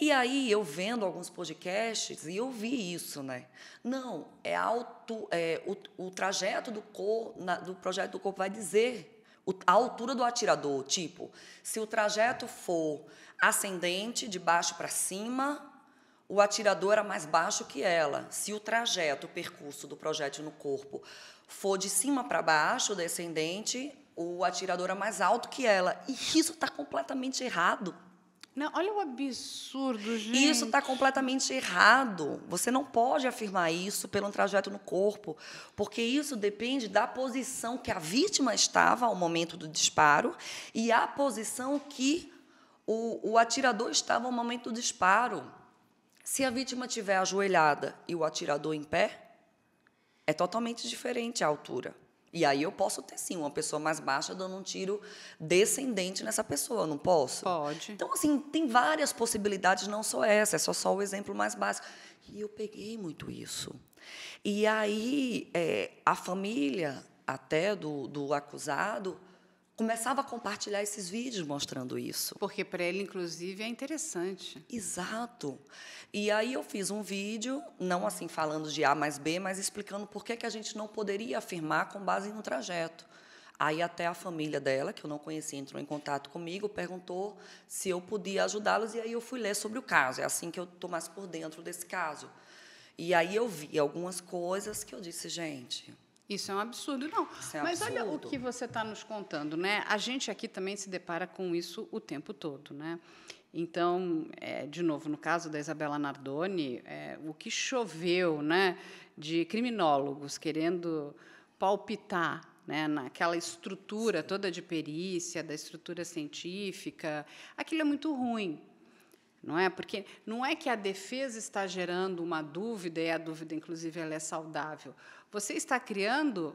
E aí, eu vendo alguns podcasts, e eu vi isso, né? Não, é alto, é, o, o trajeto do corpo, do projeto do corpo vai dizer o, a altura do atirador. Tipo, se o trajeto for ascendente, de baixo para cima, o atirador era mais baixo que ela. Se o trajeto, o percurso do projeto no corpo for de cima para baixo, descendente, o atirador é mais alto que ela. E isso está completamente errado. Não, olha o absurdo, gente. Isso está completamente errado. Você não pode afirmar isso pelo trajeto no corpo, porque isso depende da posição que a vítima estava ao momento do disparo e a posição que o, o atirador estava ao momento do disparo. Se a vítima estiver ajoelhada e o atirador em pé, é totalmente diferente a altura. E aí eu posso ter sim uma pessoa mais baixa dando um tiro descendente nessa pessoa, não posso? Pode. Então, assim, tem várias possibilidades, não só essa, é só, só o exemplo mais básico. E eu peguei muito isso. E aí é, a família até do, do acusado começava a compartilhar esses vídeos mostrando isso. Porque para ele, inclusive, é interessante. Exato. E aí eu fiz um vídeo, não assim falando de A mais B, mas explicando por que, que a gente não poderia afirmar com base no trajeto. Aí até a família dela, que eu não conhecia, entrou em contato comigo, perguntou se eu podia ajudá-los, e aí eu fui ler sobre o caso. É assim que eu estou mais por dentro desse caso. E aí eu vi algumas coisas que eu disse, gente, isso é um absurdo, não. É um Mas absurdo. olha o que você está nos contando, né? A gente aqui também se depara com isso o tempo todo, né? Então, é, de novo, no caso da Isabela Nardoni, é, o que choveu, né, de criminólogos querendo palpitar né, naquela estrutura toda de perícia, da estrutura científica, aquilo é muito ruim, não é? Porque não é que a defesa está gerando uma dúvida, e a dúvida, inclusive, ela é saudável. Você está criando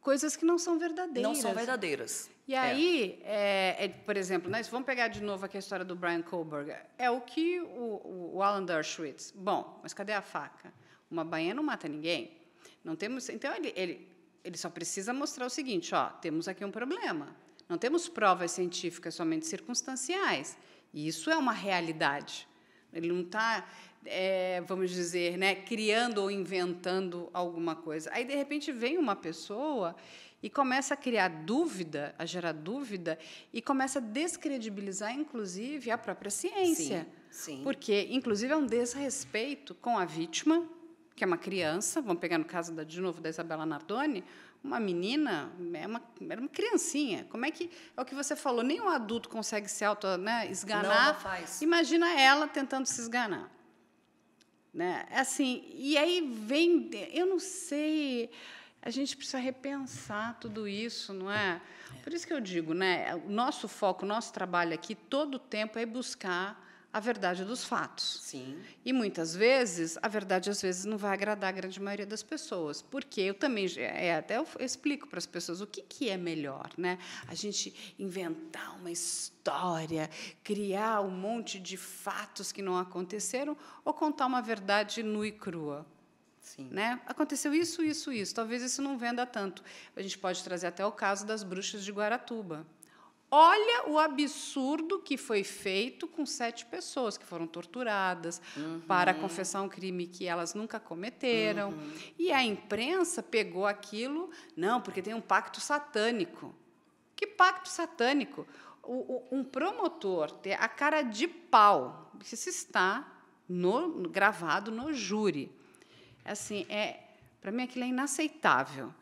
coisas que não são verdadeiras. Não são verdadeiras. E é. aí, é. É, por exemplo, nós né, vamos pegar de novo aqui a história do Brian Kohlberg. É o que o, o Alan Dershowitz. Bom, mas cadê a faca? Uma banha não mata ninguém. Não temos. Então ele, ele, ele só precisa mostrar o seguinte: ó, temos aqui um problema. Não temos provas científicas, somente circunstanciais. E isso é uma realidade. Ele não está é, vamos dizer, né, criando ou inventando alguma coisa. Aí, de repente, vem uma pessoa e começa a criar dúvida, a gerar dúvida, e começa a descredibilizar, inclusive, a própria ciência. Sim, sim. Porque, inclusive, é um desrespeito com a vítima, que é uma criança. Vamos pegar no caso, da, de novo, da Isabela Nardoni, uma menina, era é uma, era uma criancinha. Como é que. É o que você falou, nem um adulto consegue se auto-esganar. Né, Não, faz. Imagina ela tentando se esganar. Né? É assim, e aí vem, eu não sei, a gente precisa repensar tudo isso, não é? Por isso que eu digo, né? O nosso foco, o nosso trabalho aqui, todo o tempo é buscar a verdade dos fatos. Sim. E muitas vezes, a verdade às vezes não vai agradar a grande maioria das pessoas, porque eu também é, até eu explico para as pessoas o que, que é melhor, né? A gente inventar uma história, criar um monte de fatos que não aconteceram ou contar uma verdade nua e crua. Sim. Né? Aconteceu isso, isso, isso. Talvez isso não venda tanto. A gente pode trazer até o caso das bruxas de Guaratuba. Olha o absurdo que foi feito com sete pessoas que foram torturadas uhum. para confessar um crime que elas nunca cometeram. Uhum. E a imprensa pegou aquilo, não, porque tem um pacto satânico. Que pacto satânico? O, o, um promotor ter a cara de pau, isso está no, gravado no júri. Assim, é, para mim aquilo é inaceitável.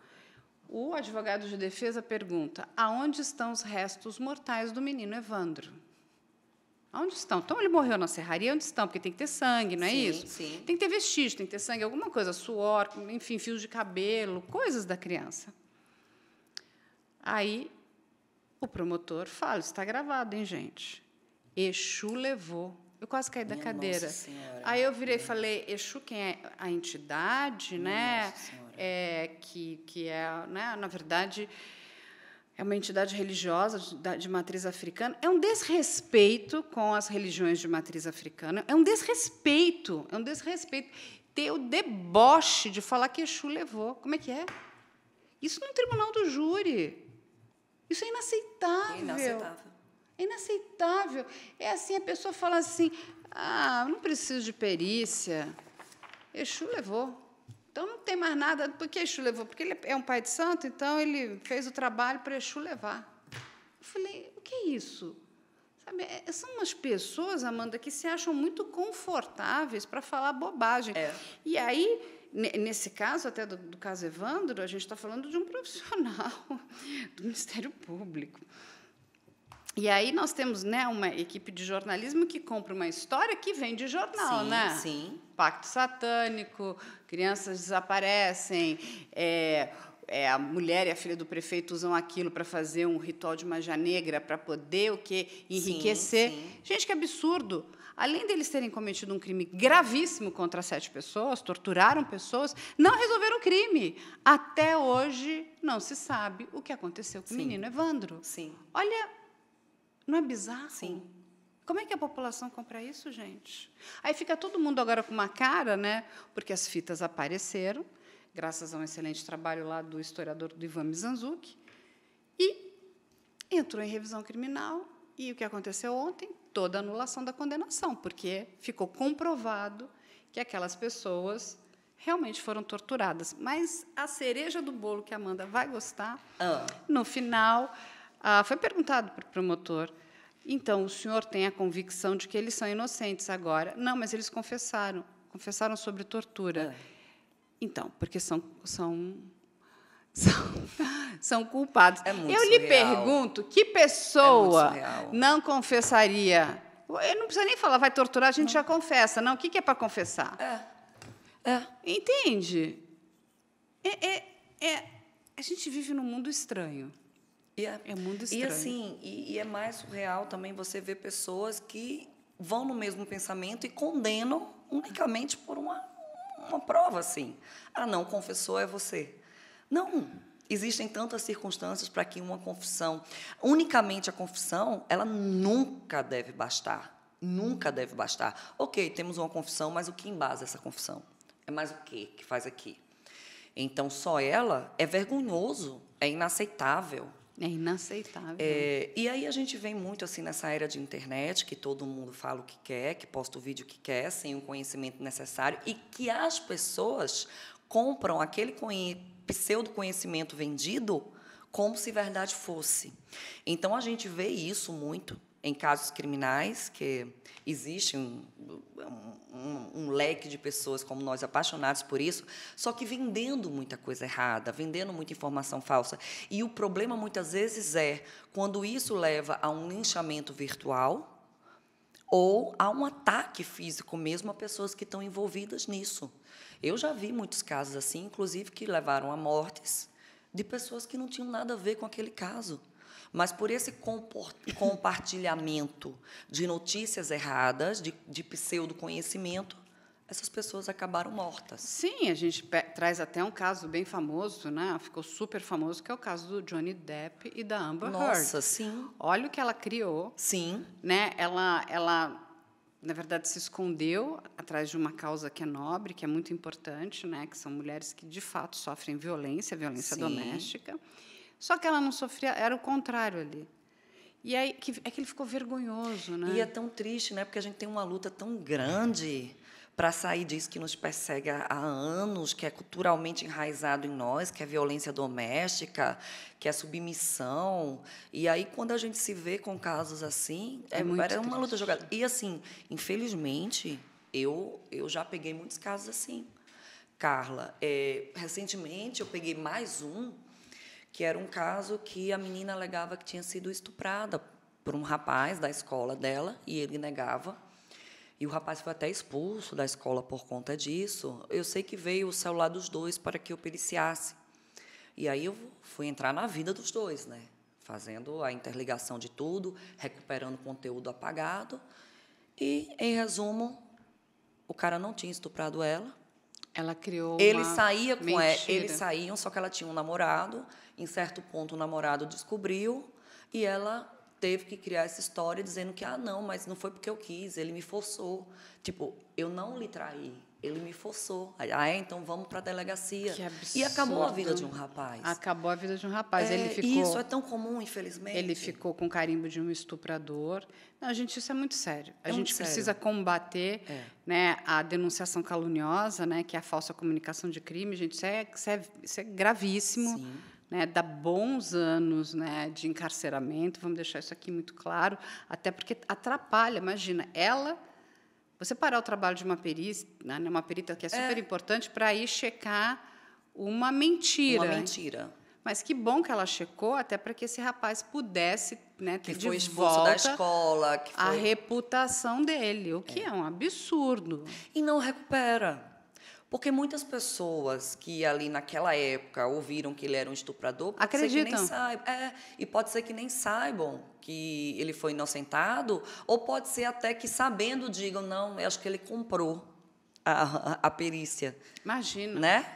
O advogado de defesa pergunta: aonde estão os restos mortais do menino Evandro? Onde estão? Então ele morreu na serraria, onde estão? Porque tem que ter sangue, não é sim, isso? Sim. Tem que ter vestígio, tem que ter sangue, alguma coisa, suor, enfim, fios de cabelo, coisas da criança. Aí o promotor fala: está gravado, hein, gente? Exu levou. Eu quase caí da Minha cadeira. Aí eu virei e falei: Exu, quem é a entidade, Minha né? é, que, que é, né, na verdade, é uma entidade religiosa de, de matriz africana, é um desrespeito com as religiões de matriz africana, é um desrespeito, é um desrespeito ter o deboche de falar que Exu levou. Como é que é? Isso no tribunal do júri. Isso é inaceitável. É inaceitável. É inaceitável. É assim, a pessoa fala assim, ah, não preciso de perícia. Exu levou. Então não tem mais nada. Por que Exu levou? Porque ele é um pai de santo, então ele fez o trabalho para Exu levar. Eu falei, o que é isso? Sabe, é, são umas pessoas, Amanda, que se acham muito confortáveis para falar bobagem. É. E aí, nesse caso, até do, do caso Evandro, a gente está falando de um profissional do Ministério Público e aí nós temos né, uma equipe de jornalismo que compra uma história que vem de jornal, sim, né? Sim. Pacto satânico, crianças desaparecem, é, é, a mulher e a filha do prefeito usam aquilo para fazer um ritual de magia negra para poder o que enriquecer. Sim, sim. Gente, que absurdo! Além deles terem cometido um crime gravíssimo contra sete pessoas, torturaram pessoas, não resolveram o crime. Até hoje não se sabe o que aconteceu com o menino Evandro. Sim. Olha não é bizarro? Sim. Como é que a população compra isso, gente? Aí fica todo mundo agora com uma cara, né? Porque as fitas apareceram, graças a um excelente trabalho lá do historiador do Ivan Mizanzuki, e entrou em revisão criminal. E o que aconteceu ontem? Toda anulação da condenação, porque ficou comprovado que aquelas pessoas realmente foram torturadas. Mas a cereja do bolo que a Amanda vai gostar, oh. no final, ah, foi perguntado para o promotor. Então, o senhor tem a convicção de que eles são inocentes agora? Não, mas eles confessaram. Confessaram sobre tortura. É. Então, porque são, são são, são, culpados. É eu lhe pergunto, que é pessoa é não confessaria? Eu não precisa nem falar, vai torturar, a gente não. já confessa. Não, o que, que é para confessar? É. é. Entende? É, é, é, a gente vive num mundo estranho. E é, é muito estranho. E assim, e, e é mais surreal também você ver pessoas que vão no mesmo pensamento e condenam unicamente por uma, uma prova, assim. Ah, não, confessou é você. Não, existem tantas circunstâncias para que uma confissão, unicamente a confissão, ela nunca deve bastar. Nunca deve bastar. Ok, temos uma confissão, mas o que embasa essa confissão? É mais o que que faz aqui? Então, só ela é vergonhoso, é inaceitável. É inaceitável. É, e aí a gente vem muito assim nessa era de internet, que todo mundo fala o que quer, que posta o vídeo que quer, sem o conhecimento necessário, e que as pessoas compram aquele pseudo conhecimento vendido como se verdade fosse. Então a gente vê isso muito em casos criminais, que existe um, um, um, leque de pessoas como nós apaixonados por isso, só que vendendo muita coisa errada, vendendo muita informação falsa. E o problema muitas vezes é quando isso leva a um linchamento virtual ou a um ataque físico mesmo a pessoas que estão envolvidas nisso. Eu já vi muitos casos assim, inclusive que levaram a mortes de pessoas que não tinham nada a ver com aquele caso. Mas por esse compartilhamento de notícias erradas, de, de pseudoconhecimento, essas pessoas acabaram mortas. Sim, a gente traz até um caso bem famoso, né? Ficou super famoso, que é o caso do Johnny Depp e da Amber Heard. Nossa, sim. Olha o que ela criou. Sim. Né? Ela, ela, na verdade, se escondeu atrás de uma causa que é nobre, que é muito importante, né? Que são mulheres que de fato sofrem violência, violência sim. doméstica. Sim só que ela não sofria, era o contrário ali. E aí que, é que ele ficou vergonhoso, né? E é tão triste, né? Porque a gente tem uma luta tão grande para sair disso que nos persegue há anos, que é culturalmente enraizado em nós, que é violência doméstica, que é submissão. E aí, quando a gente se vê com casos assim, é, é muito era uma luta jogada. E, assim, infelizmente, eu, eu já peguei muitos casos assim. Carla, é, recentemente eu peguei mais um que era um caso que a menina alegava que tinha sido estuprada por um rapaz da escola dela e ele negava. E o rapaz foi até expulso da escola por conta disso. Eu sei que veio o celular dos dois para que eu periciasse. E aí eu fui entrar na vida dos dois, né? Fazendo a interligação de tudo, recuperando conteúdo apagado. E, em resumo, o cara não tinha estuprado ela. Ela criou. Ele saía com ela, eles saíam, só que ela tinha um namorado em certo ponto, o namorado descobriu e ela teve que criar essa história dizendo que, ah, não, mas não foi porque eu quis, ele me forçou. Tipo, eu não lhe traí, ele me forçou. Ah, é? Então vamos para a delegacia. Que absurdo. E acabou a vida de um rapaz. Acabou a vida de um rapaz. É, ele ficou, isso é tão comum, infelizmente. Ele ficou com carimbo de um estuprador. Não, gente, isso é muito sério. A é gente precisa sério. combater é. né, a denunciação caluniosa, né, que é a falsa comunicação de crime. Gente, isso é, isso é, isso é gravíssimo. Sim né, dá bons anos né, de encarceramento, vamos deixar isso aqui muito claro, até porque atrapalha, imagina, ela. Você parar o trabalho de uma perita, né, né, uma perita que é super é. importante, para ir checar uma mentira. Uma mentira. Mas que bom que ela checou, até para que esse rapaz pudesse né, ter que de foi expulso da escola, que foi... a reputação dele, o que é, é um absurdo. E não recupera. Porque muitas pessoas que ali naquela época ouviram que ele era um estuprador, pode Acreditam. ser que nem É, e pode ser que nem saibam que ele foi inocentado, ou pode ser até que sabendo digam, não, eu acho que ele comprou a, a, perícia. Imagina. Né?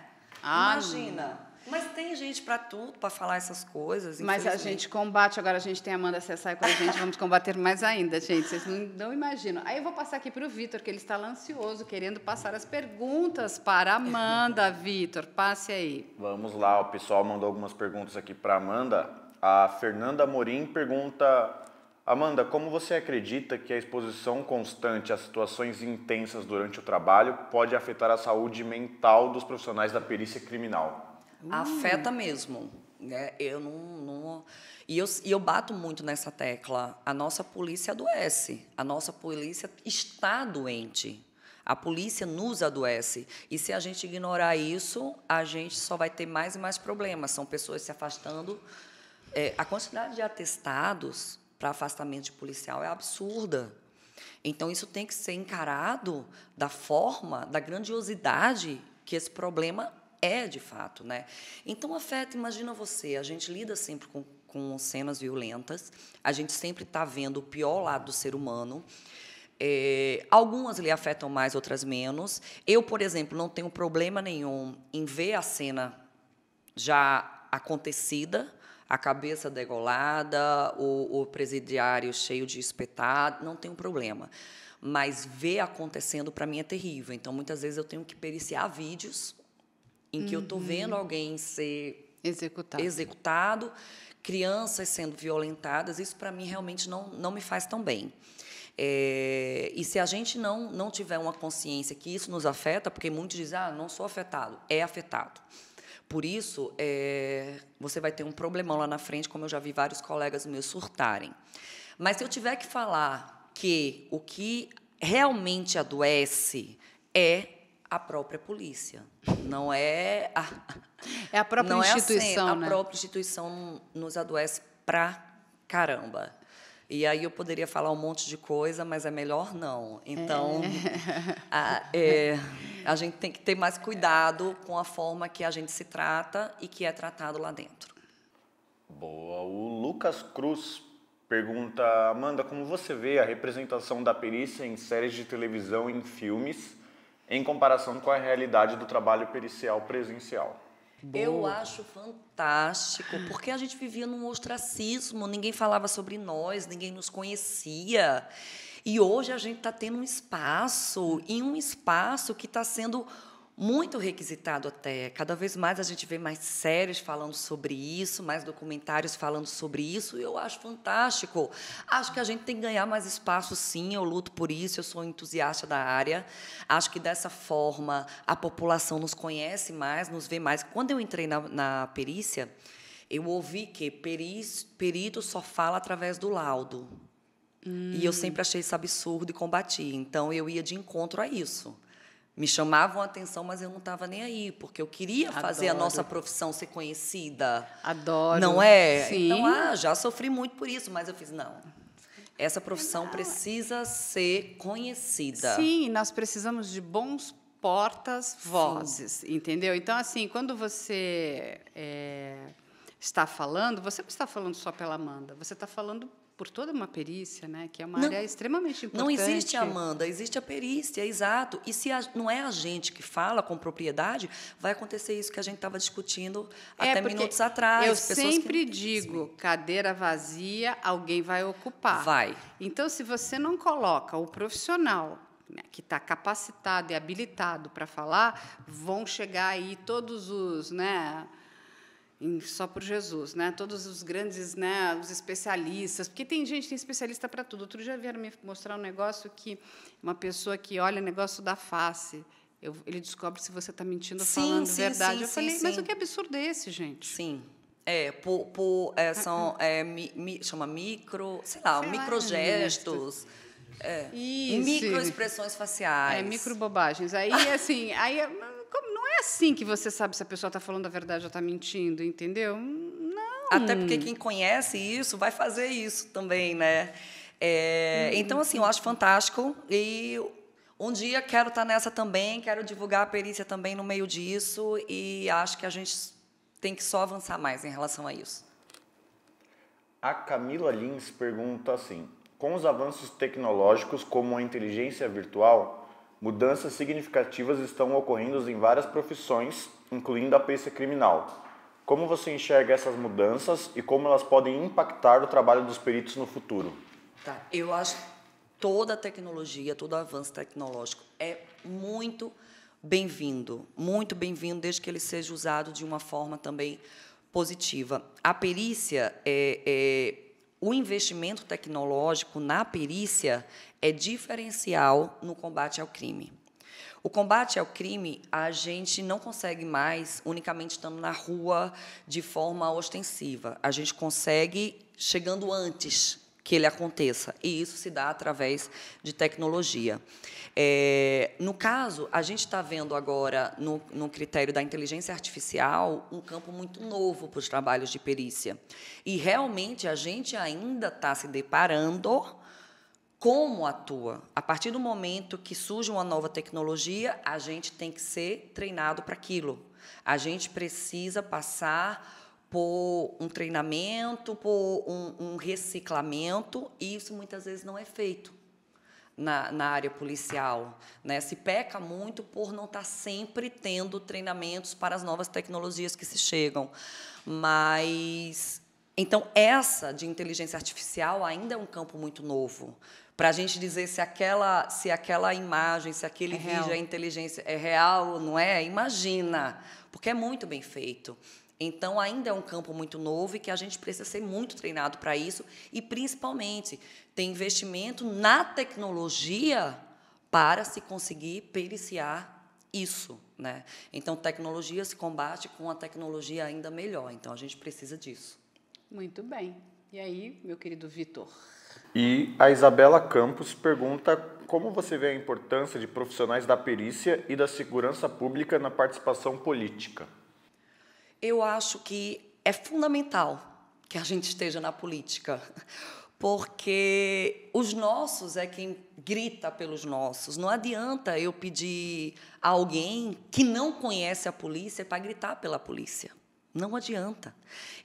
Ah, Imagina. Mas tem gente para tudo, para falar essas coisas. Mas a gente combate. Agora a gente tem a Amanda Cessai com a gente. Vamos combater mais ainda, gente. Vocês não, não imaginam. Aí eu vou passar aqui para o Vitor, que ele está ansioso, querendo passar as perguntas para a Amanda. Vitor, passe aí. Vamos lá. O pessoal mandou algumas perguntas aqui para Amanda. A Fernanda Morim pergunta... Amanda, como você acredita que a exposição constante a situações intensas durante o trabalho pode afetar a saúde mental dos profissionais da perícia criminal? Afeta hum. mesmo. Né? Eu não, não... E, eu, e eu bato muito nessa tecla. A nossa polícia adoece. A nossa polícia está doente. A polícia nos adoece. E se a gente ignorar isso, a gente só vai ter mais e mais problemas. São pessoas se afastando. É, a quantidade de atestados para afastamento de policial é absurda. Então, isso tem que ser encarado da forma, da grandiosidade que esse problema é de fato, né? Então, afeta, imagina você, a gente lida sempre com, com cenas violentas, a gente sempre está vendo o pior lado do ser humano. É, algumas lhe afetam mais, outras menos. Eu, por exemplo, não tenho problema nenhum em ver a cena já acontecida, a cabeça degolada, o, o presidiário cheio de espetado, não tenho problema. Mas ver acontecendo para mim é terrível. Então, muitas vezes eu tenho que periciar vídeos em que uhum. eu estou vendo alguém ser executado. executado, crianças sendo violentadas, isso para mim realmente não, não me faz tão bem. É, e se a gente não, não tiver uma consciência que isso nos afeta, porque muitos dizem, ah, não sou afetado, é afetado. Por isso, é, você vai ter um problemão lá na frente, como eu já vi vários colegas meus surtarem. Mas se eu tiver que falar que o que realmente adoece é a própria polícia. Não é a, é a própria não é instituição. É assim, né? A própria instituição nos adoece pra caramba. E aí eu poderia falar um monte de coisa, mas é melhor não. Então, é. A, é, a gente tem que ter mais cuidado com a forma que a gente se trata e que é tratado lá dentro. Boa. O Lucas Cruz pergunta: Amanda, como você vê a representação da perícia em séries de televisão e em filmes? em comparação com a realidade do trabalho pericial presencial. Boa. Eu acho fantástico, porque a gente vivia num ostracismo, ninguém falava sobre nós, ninguém nos conhecia. E hoje a gente está tendo um espaço, e um espaço que está sendo muito requisitado até. Cada vez mais a gente vê mais séries falando sobre isso, mais documentários falando sobre isso, e eu acho fantástico. Acho que a gente tem que ganhar mais espaço, sim, eu luto por isso, eu sou entusiasta da área. Acho que dessa forma a população nos conhece mais, nos vê mais. Quando eu entrei na, na perícia, eu ouvi que peris, perito só fala através do laudo. Hum. E eu hum. sempre achei isso absurdo e combati. Então eu ia de encontro a isso me chamavam a atenção, mas eu não estava nem aí, porque eu queria Adoro. fazer a nossa profissão ser conhecida. Adoro. Não é? Sim. Então, ah, já sofri muito por isso, mas eu fiz, não. Essa profissão precisa ser conhecida. Sim, nós precisamos de bons portas, vozes, Sim. entendeu? Então, assim, quando você é, está falando, você não está falando só pela Amanda, você está falando por toda uma perícia, né? Que é uma não, área extremamente importante. Não existe, Amanda, existe a perícia, exato. E se a, não é a gente que fala com propriedade, vai acontecer isso que a gente estava discutindo é, até minutos atrás. Eu sempre digo, cadeira vazia, alguém vai ocupar. Vai. Então, se você não coloca o profissional né, que está capacitado e habilitado para falar, vão chegar aí todos os, né, em, só por Jesus, né? Todos os grandes, né, os especialistas, porque tem gente tem especialista para tudo. Outro dia vieram me mostrar um negócio que uma pessoa que olha negócio da face, eu, ele descobre se você está mentindo ou falando sim, verdade. Sim, eu sim, falei, mas o que absurdo é esse, gente? Sim. É, por, por é, ah, são ah. é, mi, mi, chama micro, sei lá, sei microgestos. Lá, é, é. microexpressões faciais. É, microbobagens. Aí assim, aí como, não é assim que você sabe se a pessoa está falando a verdade ou está mentindo, entendeu? Não. Até porque quem conhece isso vai fazer isso também, né? É, hum. Então, assim, eu acho fantástico. E um dia quero estar tá nessa também, quero divulgar a perícia também no meio disso. E acho que a gente tem que só avançar mais em relação a isso. A Camila Lins pergunta assim: com os avanços tecnológicos como a inteligência virtual, Mudanças significativas estão ocorrendo em várias profissões, incluindo a perícia criminal. Como você enxerga essas mudanças e como elas podem impactar o trabalho dos peritos no futuro? Tá, eu acho toda a tecnologia, todo o avanço tecnológico é muito bem-vindo, muito bem-vindo desde que ele seja usado de uma forma também positiva. A perícia é, é o investimento tecnológico na perícia é diferencial no combate ao crime. O combate ao crime a gente não consegue mais unicamente estando na rua de forma ostensiva. A gente consegue chegando antes que ele aconteça. E isso se dá através de tecnologia. É, no caso, a gente está vendo agora, no, no, critério da inteligência artificial, um campo muito novo para os trabalhos de perícia. E realmente a gente ainda está se deparando como atua. A partir do momento que surge uma nova tecnologia, a gente tem que ser treinado para aquilo. A gente precisa passar por um treinamento, por um, um reciclamento, e isso muitas vezes não é feito. Na, na, área policial. Né? Se peca muito por não estar tá sempre tendo treinamentos para as novas tecnologias que se chegam. Mas. Então, essa de inteligência artificial ainda é um campo muito novo. Para a gente dizer se aquela, se aquela imagem, se aquele é vídeo real. é inteligência, é real ou não é, imagina. Porque é muito bem feito. Então, ainda é um campo muito novo e que a gente precisa ser muito treinado para isso e, principalmente, ter investimento na tecnologia para se conseguir periciar isso. Né? Então, tecnologia se combate com a tecnologia ainda melhor. Então, a gente precisa disso. Muito bem. E aí, meu querido Vitor? E a Isabela Campos pergunta como você vê a importância de profissionais da perícia e da segurança pública na participação política eu acho que é fundamental que a gente esteja na política, porque os nossos é quem grita pelos nossos. Não adianta eu pedir a alguém que não conhece a polícia para gritar pela polícia. Não adianta.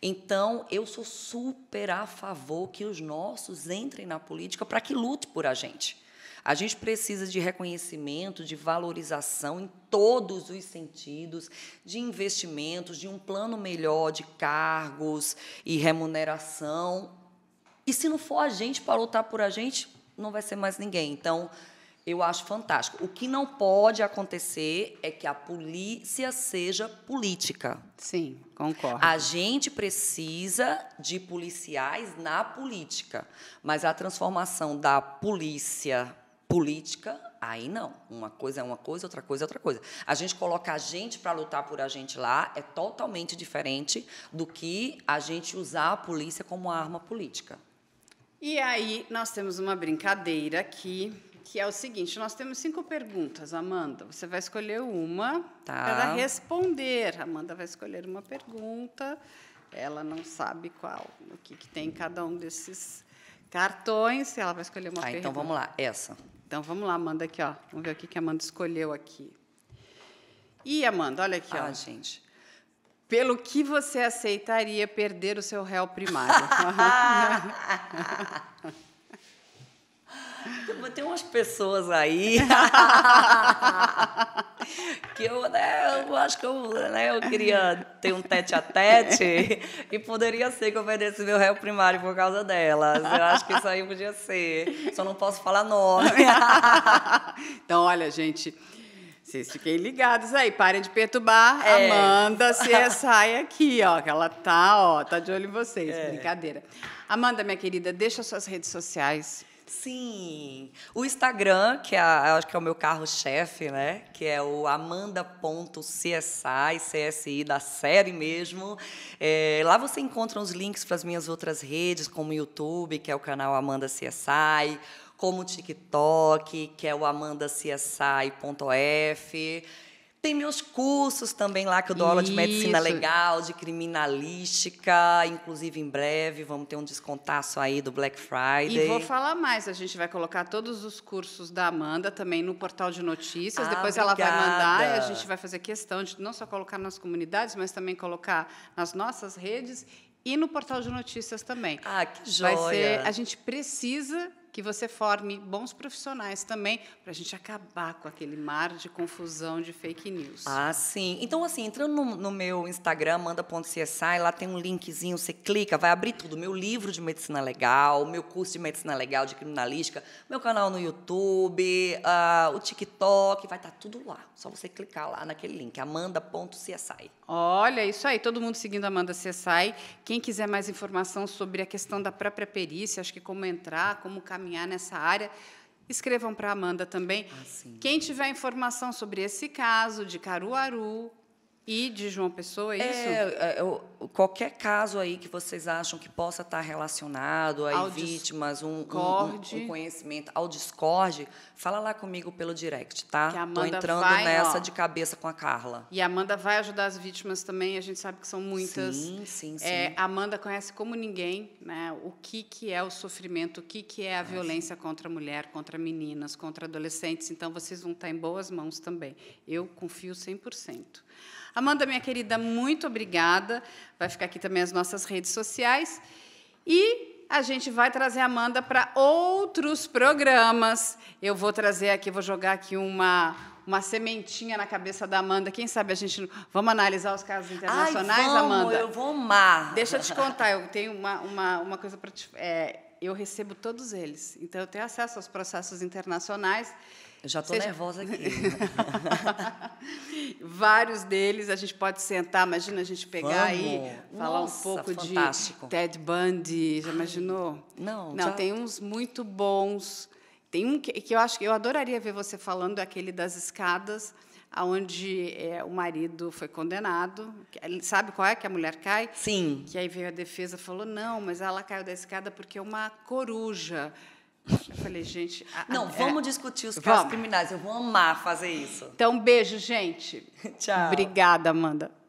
Então, eu sou super a favor que os nossos entrem na política para que lute por a gente. A gente precisa de reconhecimento, de valorização em todos os sentidos, de investimentos, de um plano melhor de cargos e remuneração. E se não for a gente para lutar por a gente, não vai ser mais ninguém. Então, eu acho fantástico. O que não pode acontecer é que a polícia seja política. Sim, concordo. A gente precisa de policiais na política, mas a transformação da polícia Política, aí não. Uma coisa é uma coisa, outra coisa é outra coisa. A gente coloca a gente para lutar por a gente lá é totalmente diferente do que a gente usar a polícia como arma política. E aí nós temos uma brincadeira aqui, que é o seguinte: nós temos cinco perguntas, Amanda. Você vai escolher uma tá. para responder. Amanda vai escolher uma pergunta. Ela não sabe qual, o que, que tem em cada um desses cartões. Ela vai escolher uma ah, pergunta. Então vamos lá, essa. Então vamos lá, Amanda, aqui, ó. Vamos ver o que a Amanda escolheu aqui. E Amanda, olha aqui, ah, ó. gente. Pelo que você aceitaria perder o seu réu primário? Tem umas pessoas aí que eu, né, eu acho que eu, né, eu queria ter um tete a tete e poderia ser que eu perdesse meu réu primário por causa delas. Eu acho que isso aí podia ser. Só não posso falar nome. então, olha, gente. Vocês fiquem ligados aí, parem de perturbar. É. Amanda CSI aqui, ó, que ela tá, ó, tá de olho em vocês. É. Brincadeira. Amanda, minha querida, deixa suas redes sociais Sim. O Instagram, que é, acho que é o meu carro-chefe, né? Que é o amanda.csi, CSI da série mesmo. É, lá você encontra os links para as minhas outras redes, como o YouTube, que é o canal Amanda CSI, como o TikTok, que é o amandacsi.f tem meus cursos também lá, que eu dou aula de medicina legal, de criminalística. Inclusive, em breve, vamos ter um descontaço aí do Black Friday. E vou falar mais. A gente vai colocar todos os cursos da Amanda também no portal de notícias. Ah, Depois obrigada. ela vai mandar e a gente vai fazer questão de não só colocar nas comunidades, mas também colocar nas nossas redes e no portal de notícias também. Ah, que joia! Vai ser, a gente precisa que você forme bons profissionais também, para a gente acabar com aquele mar de confusão de fake news. Ah, sim. Então, assim, entrando no, no meu Instagram, manda.csi, lá tem um linkzinho, você clica, vai abrir tudo. Meu livro de medicina legal, meu curso de medicina legal, de criminalística, meu canal no YouTube, uh, o TikTok, vai estar tá tudo lá. Só você clicar lá naquele link, amanda.csi. Olha, isso aí, todo mundo seguindo a Amanda Cessai. Quem quiser mais informação sobre a questão da própria perícia, acho que como entrar, como caminhar nessa área, escrevam para a Amanda também. Ah, Quem tiver informação sobre esse caso de Caruaru, e de João Pessoa, é, é isso? É, é qualquer caso aí que vocês acham que possa estar relacionado a vítimas, um, um, um, conhecimento ao Discord, fala lá comigo pelo direct, tá? Que a Amanda Tô entrando vai, nessa ó, de cabeça com a Carla. E a Amanda vai ajudar as vítimas também, a gente sabe que são muitas. Sim, sim, é, sim. É, a Amanda conhece como ninguém né, o que, que é o sofrimento, o que, que é a violência contra a mulher, contra meninas, contra adolescentes. Então, vocês vão estar em boas mãos também. Eu confio 100%. Amanda, minha querida, muito obrigada. Vai ficar aqui também as nossas redes sociais. E a gente vai trazer a Amanda para outros programas. Eu vou trazer aqui, vou jogar aqui uma uma sementinha na cabeça da Amanda. Quem sabe a gente vamos analisar os casos internacionais, Ai, vamos, Amanda? Eu vou amar. Deixa eu te contar, eu tenho uma, uma, uma coisa para te. É, eu recebo todos eles, então eu tenho acesso aos processos internacionais. Eu já estou Seja... nervosa aqui. Vários deles a gente pode sentar, imagina a gente pegar aí, falar Nossa, um pouco fantástico. de Ted Bundy, já imaginou? Não. Não, já... tem uns muito bons. Tem um que, que eu acho que eu adoraria ver você falando, é aquele das escadas aonde é, o marido foi condenado. Sabe qual é que a mulher cai? Sim. Que aí veio a defesa falou não, mas ela caiu da escada porque é uma coruja eu falei, gente. A, não, a, é, vamos é, discutir os casos criminais. Eu vou amar fazer isso. Então, beijo, gente. Tchau. Obrigada, Amanda.